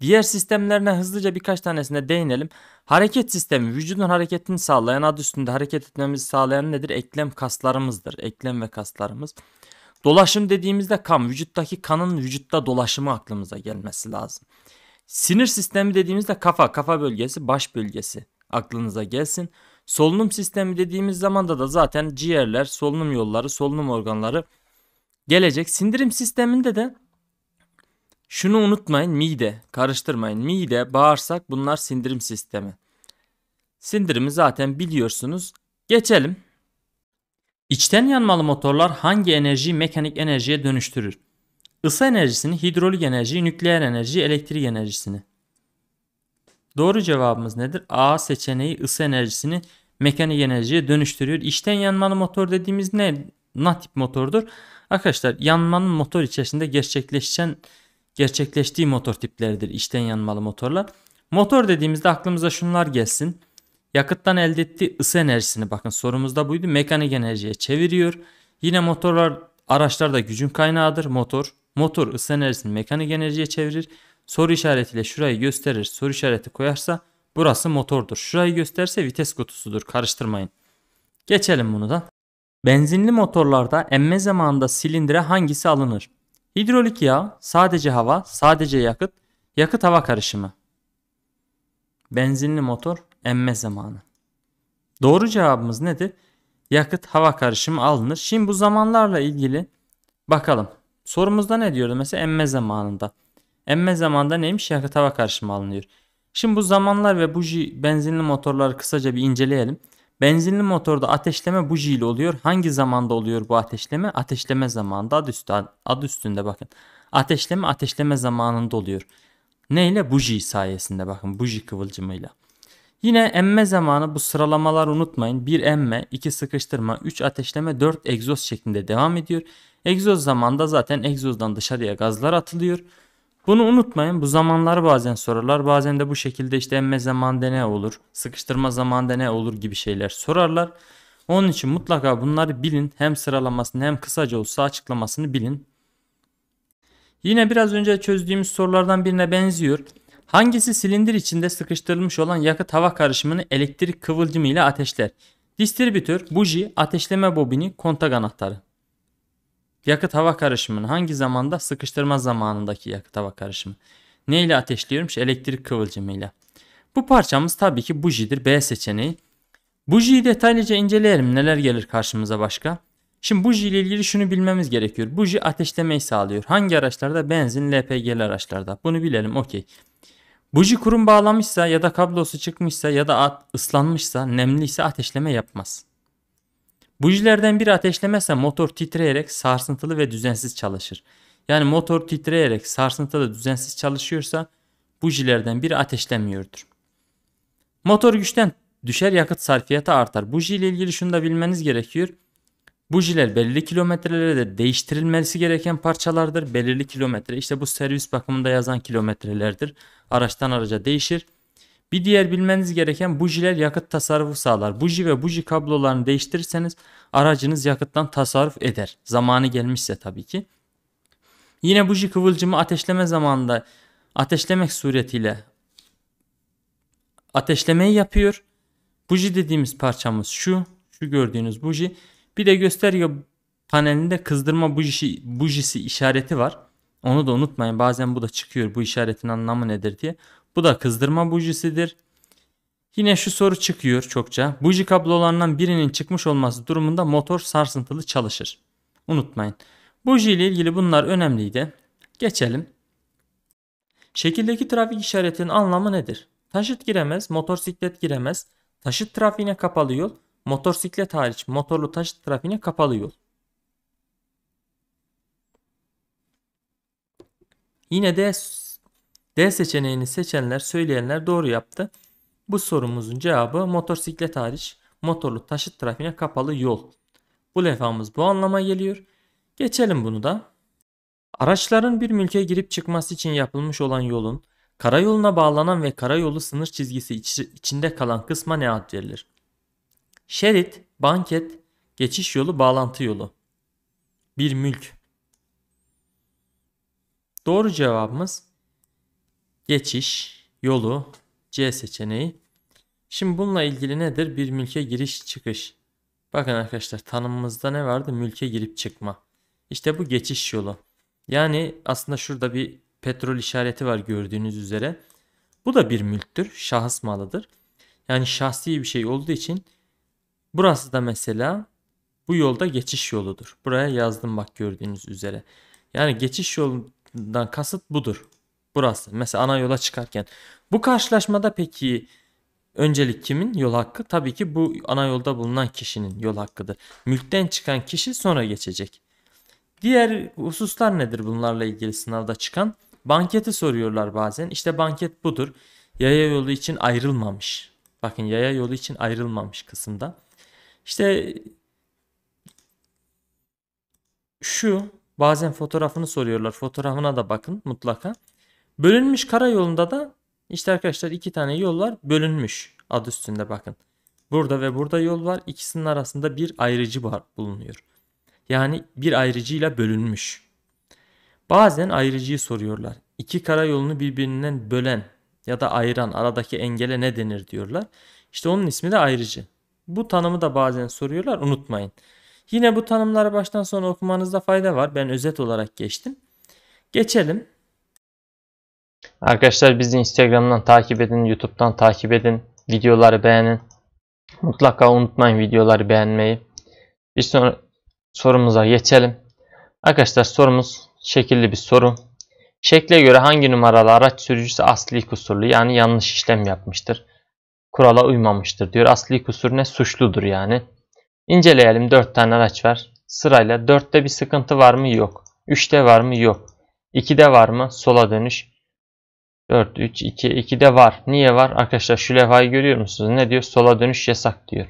Diğer sistemlerine hızlıca birkaç tanesine değinelim. Hareket sistemi vücudun hareketini sağlayan adı üstünde hareket etmemizi sağlayan nedir? Eklem kaslarımızdır. Eklem ve kaslarımız. Dolaşım dediğimizde kan, vücuttaki kanın vücutta dolaşımı aklımıza gelmesi lazım. Sinir sistemi dediğimizde kafa, kafa bölgesi, baş bölgesi aklınıza gelsin. Solunum sistemi dediğimiz zamanda da zaten ciğerler, solunum yolları, solunum organları gelecek. Sindirim sisteminde de şunu unutmayın mide karıştırmayın. Mide, bağırsak bunlar sindirim sistemi. Sindirimi zaten biliyorsunuz. Geçelim. İçten yanmalı motorlar hangi enerjiyi mekanik enerjiye dönüştürür? Isı enerjisini, hidrolik enerjiyi, nükleer enerjiyi, elektrik enerjisini. Doğru cevabımız nedir? A seçeneği ısı enerjisini mekanik enerjiye dönüştürüyor. İçten yanmalı motor dediğimiz ne? tip motordur. Arkadaşlar yanmanın motor içerisinde gerçekleşen gerçekleştiği motor tipleridir içten yanmalı motorlar. Motor dediğimizde aklımıza şunlar gelsin. Yakıttan elde ettiği ısı enerjisini bakın sorumuzda buydu. Mekanik enerjiye çeviriyor. Yine motorlar araçlarda gücün kaynağıdır motor. Motor ısı enerjisini mekanik enerjiye çevirir. Soru işaretiyle şurayı gösterir. Soru işareti koyarsa Burası motordur. Şurayı gösterse vites kutusudur. Karıştırmayın. Geçelim bunu da. Benzinli motorlarda emme zamanında silindire hangisi alınır? Hidrolik yağ, sadece hava, sadece yakıt, yakıt hava karışımı. Benzinli motor emme zamanı. Doğru cevabımız nedir? Yakıt hava karışımı alınır. Şimdi bu zamanlarla ilgili bakalım. Sorumuzda ne diyordu? Mesela emme zamanında. Emme zamanında neymiş? Yakıt hava karışımı alınıyor. Şimdi bu zamanlar ve buji benzinli motorları kısaca bir inceleyelim. Benzinli motorda ateşleme buji ile oluyor. Hangi zamanda oluyor bu ateşleme? Ateşleme zamanında adı, üstü, adı üstünde bakın. Ateşleme ateşleme zamanında oluyor. Ne ile? Buji sayesinde bakın buji kıvılcımıyla. Yine emme zamanı bu sıralamaları unutmayın. 1 emme, 2 sıkıştırma, 3 ateşleme, 4 egzoz şeklinde devam ediyor. Egzoz zamanında zaten egzozdan dışarıya gazlar atılıyor. Bunu unutmayın. Bu zamanlar bazen sorarlar. Bazen de bu şekilde işte emme zamanda ne olur, sıkıştırma zamanda ne olur gibi şeyler sorarlar. Onun için mutlaka bunları bilin. Hem sıralamasını hem kısaca olsa açıklamasını bilin. Yine biraz önce çözdüğümüz sorulardan birine benziyor. Hangisi silindir içinde sıkıştırılmış olan yakıt hava karışımını elektrik kıvılcımı ile ateşler? Distribütör, buji, ateşleme bobini, kontak anahtarı. Yakıt hava karışımını hangi zamanda? Sıkıştırma zamanındaki yakıt hava karışımı. Ne ile ateşliyormuş? Elektrik kıvılcımıyla. Bu parçamız tabii ki bujidir. B seçeneği. Bujiyi detaylıca inceleyelim. Neler gelir karşımıza başka? Şimdi buji ile ilgili şunu bilmemiz gerekiyor. Buji ateşlemeyi sağlıyor. Hangi araçlarda? Benzin, LPG'li araçlarda. Bunu bilelim. Okey. Buji kurum bağlamışsa ya da kablosu çıkmışsa ya da ıslanmışsa nemliyse ateşleme yapmaz. Bujilerden biri ateşlemezse motor titreyerek sarsıntılı ve düzensiz çalışır. Yani motor titreyerek sarsıntılı düzensiz çalışıyorsa bujilerden biri ateşlemiyordur. Motor güçten düşer yakıt sarfiyatı artar. Buji ile ilgili şunu da bilmeniz gerekiyor. Bujiler belirli kilometrelerde değiştirilmesi gereken parçalardır. Belirli kilometre işte bu servis bakımında yazan kilometrelerdir. Araçtan araca değişir. Bir diğer bilmeniz gereken bujiler yakıt tasarrufu sağlar. Buji ve buji kablolarını değiştirirseniz aracınız yakıttan tasarruf eder. Zamanı gelmişse tabii ki. Yine buji kıvılcımı ateşleme zamanında ateşlemek suretiyle ateşlemeyi yapıyor. Buji dediğimiz parçamız şu. Şu gördüğünüz buji. Bir de gösteriyor panelinde kızdırma bujisi, bujisi işareti var. Onu da unutmayın. Bazen bu da çıkıyor. Bu işaretin anlamı nedir diye. Bu da kızdırma bujisidir. Yine şu soru çıkıyor çokça. Buji kablolarından birinin çıkmış olması durumunda motor sarsıntılı çalışır. Unutmayın. Buji ile ilgili bunlar önemliydi. Geçelim. Şekildeki trafik işaretinin anlamı nedir? Taşıt giremez, motosiklet giremez. Taşıt trafiğine kapalı yol, motosiklet hariç motorlu taşıt trafiğine kapalı yol. Yine de D seçeneğini seçenler, söyleyenler doğru yaptı. Bu sorumuzun cevabı motosiklet hariç motorlu taşıt trafiğine kapalı yol. Bu levhamız bu anlama geliyor. Geçelim bunu da. Araçların bir mülke girip çıkması için yapılmış olan yolun karayoluna bağlanan ve karayolu sınır çizgisi iç içinde kalan kısma ne ad verilir? Şerit, banket, geçiş yolu, bağlantı yolu. Bir mülk. Doğru cevabımız geçiş yolu C seçeneği. Şimdi bununla ilgili nedir? Bir mülke giriş çıkış. Bakın arkadaşlar tanımımızda ne vardı? Mülke girip çıkma. İşte bu geçiş yolu. Yani aslında şurada bir petrol işareti var gördüğünüz üzere. Bu da bir mülktür. Şahıs malıdır. Yani şahsi bir şey olduğu için burası da mesela bu yolda geçiş yoludur. Buraya yazdım bak gördüğünüz üzere. Yani geçiş yolundan kasıt budur. Burası. Mesela ana yola çıkarken. Bu karşılaşmada peki öncelik kimin yol hakkı? Tabii ki bu ana yolda bulunan kişinin yol hakkıdır. Mülkten çıkan kişi sonra geçecek. Diğer hususlar nedir bunlarla ilgili sınavda çıkan? Banketi soruyorlar bazen. İşte banket budur. Yaya yolu için ayrılmamış. Bakın yaya yolu için ayrılmamış kısımda. İşte şu bazen fotoğrafını soruyorlar. Fotoğrafına da bakın mutlaka. Bölünmüş karayolunda da işte arkadaşlar iki tane yol var bölünmüş adı üstünde bakın. Burada ve burada yol var ikisinin arasında bir ayrıcı var bulunuyor. Yani bir ayrıcıyla bölünmüş. Bazen ayrıcıyı soruyorlar. İki karayolunu birbirinden bölen ya da ayıran aradaki engele ne denir diyorlar. İşte onun ismi de ayrıcı. Bu tanımı da bazen soruyorlar unutmayın. Yine bu tanımları baştan sona okumanızda fayda var. Ben özet olarak geçtim. Geçelim. Arkadaşlar bizi Instagram'dan takip edin, YouTube'dan takip edin, videoları beğenin. Mutlaka unutmayın videoları beğenmeyi. Bir sonra sorumuza geçelim. Arkadaşlar sorumuz şekilli bir soru. Şekle göre hangi numaralı araç sürücüsü asli kusurlu yani yanlış işlem yapmıştır. Kurala uymamıştır diyor. Asli kusur ne? Suçludur yani. İnceleyelim 4 tane araç var. Sırayla 4'te bir sıkıntı var mı? Yok. 3'te var mı? Yok. 2'de var mı? Sola dönüş. 4, 3, 2, 2 de var. Niye var? Arkadaşlar şu levhayı görüyor musunuz? Ne diyor? Sola dönüş yasak diyor.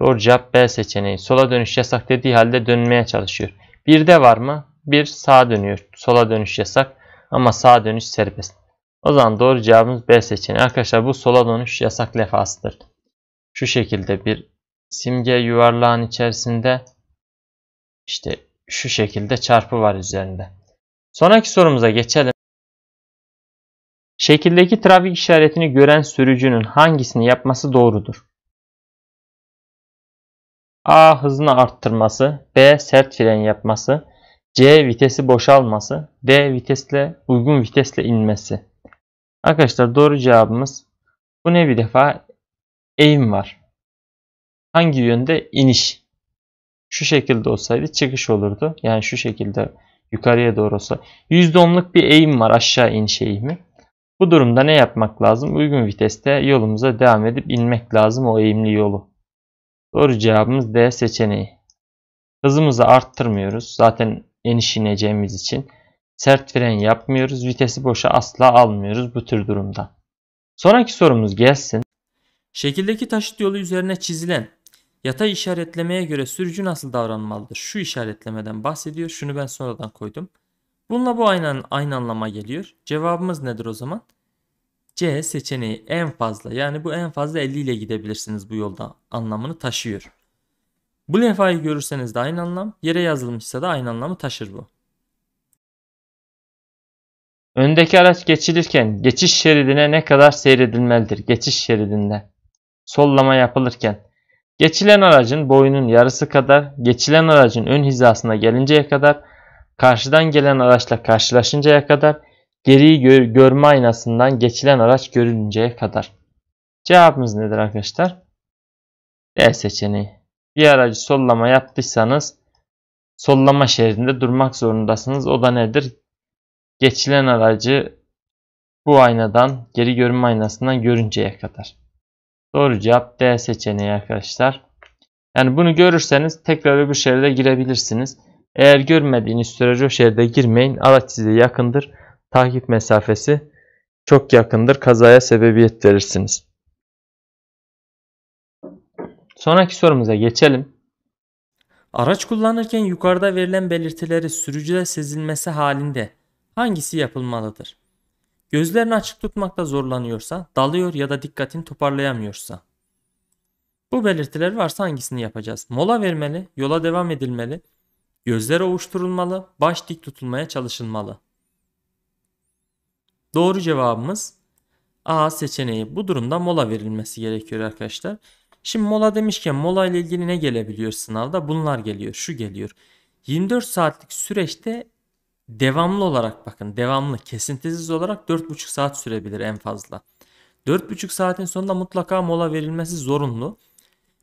Doğru cevap B seçeneği. Sola dönüş yasak dediği halde dönmeye çalışıyor. 1 de var mı? 1 sağa dönüyor. Sola dönüş yasak ama sağa dönüş serbest. O zaman doğru cevabımız B seçeneği. Arkadaşlar bu sola dönüş yasak lefasıdır. Şu şekilde bir simge yuvarlağın içerisinde işte şu şekilde çarpı var üzerinde. Sonraki sorumuza geçelim. Şekildeki trafik işaretini gören sürücünün hangisini yapması doğrudur? A. Hızını arttırması B. Sert fren yapması C. Vitesi boşalması D. Vitesle, uygun vitesle inmesi Arkadaşlar doğru cevabımız bu ne bir defa eğim var. Hangi yönde iniş? Şu şekilde olsaydı çıkış olurdu. Yani şu şekilde yukarıya doğru olsa. %10'luk bir eğim var aşağı iniş eğimi. Bu durumda ne yapmak lazım? Uygun viteste yolumuza devam edip inmek lazım o eğimli yolu. Doğru cevabımız D seçeneği. Hızımızı arttırmıyoruz. Zaten eniş ineceğimiz için. Sert fren yapmıyoruz. Vitesi boşa asla almıyoruz bu tür durumda. Sonraki sorumuz gelsin. Şekildeki taşıt yolu üzerine çizilen yatay işaretlemeye göre sürücü nasıl davranmalıdır? Şu işaretlemeden bahsediyor. Şunu ben sonradan koydum. Bununla bu aynı, aynı anlama geliyor. Cevabımız nedir o zaman? C seçeneği en fazla yani bu en fazla 50 ile gidebilirsiniz bu yolda anlamını taşıyor. Bu levhayı görürseniz de aynı anlam, yere yazılmışsa da aynı anlamı taşır bu. Öndeki araç geçilirken geçiş şeridine ne kadar seyredilmelidir? Geçiş şeridinde. Sollama yapılırken. Geçilen aracın boyunun yarısı kadar, geçilen aracın ön hizasına gelinceye kadar Karşıdan gelen araçla karşılaşıncaya kadar, geriyi gör görme aynasından geçilen araç görülünceye kadar. Cevabımız nedir arkadaşlar? D seçeneği. Bir aracı sollama yaptıysanız sollama şeridinde durmak zorundasınız. O da nedir? Geçilen aracı bu aynadan geri görme aynasından görünceye kadar. Doğru cevap D seçeneği arkadaşlar. Yani bunu görürseniz tekrar öbür şeride girebilirsiniz. Eğer görmediğiniz sürece o şeride girmeyin. Araç size yakındır. Takip mesafesi çok yakındır. Kazaya sebebiyet verirsiniz. Sonraki sorumuza geçelim. Araç kullanırken yukarıda verilen belirtileri sürücüde sezilmesi halinde hangisi yapılmalıdır? Gözlerini açık tutmakta zorlanıyorsa, dalıyor ya da dikkatini toparlayamıyorsa. Bu belirtiler varsa hangisini yapacağız? Mola vermeli, yola devam edilmeli, Gözler ovuşturulmalı, baş dik tutulmaya çalışılmalı. Doğru cevabımız A seçeneği. Bu durumda mola verilmesi gerekiyor arkadaşlar. Şimdi mola demişken mola ile ilgili ne gelebiliyor sınavda? Bunlar geliyor, şu geliyor. 24 saatlik süreçte devamlı olarak bakın devamlı kesintisiz olarak 4,5 saat sürebilir en fazla. 4,5 saatin sonunda mutlaka mola verilmesi zorunlu.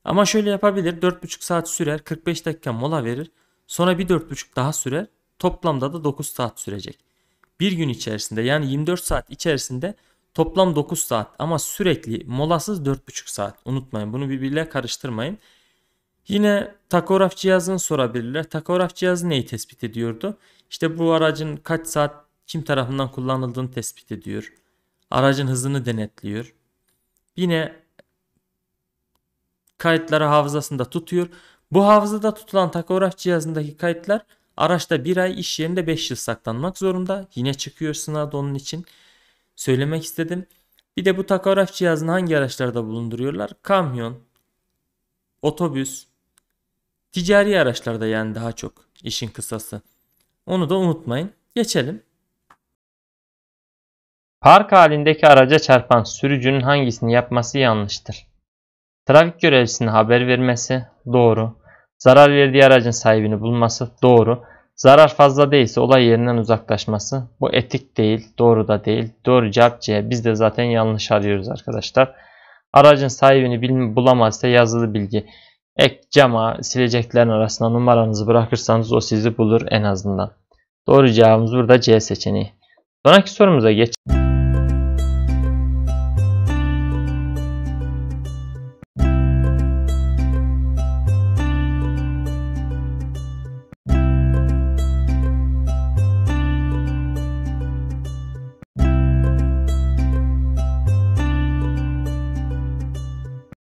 Ama şöyle yapabilir 4,5 saat sürer 45 dakika mola verir Sonra bir 4,5 daha sürer. Toplamda da 9 saat sürecek. Bir gün içerisinde yani 24 saat içerisinde toplam 9 saat ama sürekli molasız 4,5 saat. Unutmayın bunu birbiriyle karıştırmayın. Yine takograf cihazını sorabilirler. Takograf cihazı neyi tespit ediyordu? İşte bu aracın kaç saat kim tarafından kullanıldığını tespit ediyor. Aracın hızını denetliyor. Yine kayıtları hafızasında tutuyor. Bu hafızada tutulan takograf cihazındaki kayıtlar araçta bir ay iş yerinde 5 yıl saklanmak zorunda. Yine çıkıyor sınavda onun için söylemek istedim. Bir de bu takograf cihazını hangi araçlarda bulunduruyorlar? Kamyon, otobüs, ticari araçlarda yani daha çok işin kısası. Onu da unutmayın. Geçelim. Park halindeki araca çarpan sürücünün hangisini yapması yanlıştır? Trafik görevlisine haber vermesi doğru. Zarar verdiği aracın sahibini bulması doğru. Zarar fazla değilse olay yerinden uzaklaşması. Bu etik değil, doğru da değil. Doğru cevap C. Biz de zaten yanlış arıyoruz arkadaşlar. Aracın sahibini bulamazsa yazılı bilgi. Ek cama sileceklerin arasına numaranızı bırakırsanız o sizi bulur en azından. Doğru cevabımız burada C seçeneği. Sonraki sorumuza geçelim.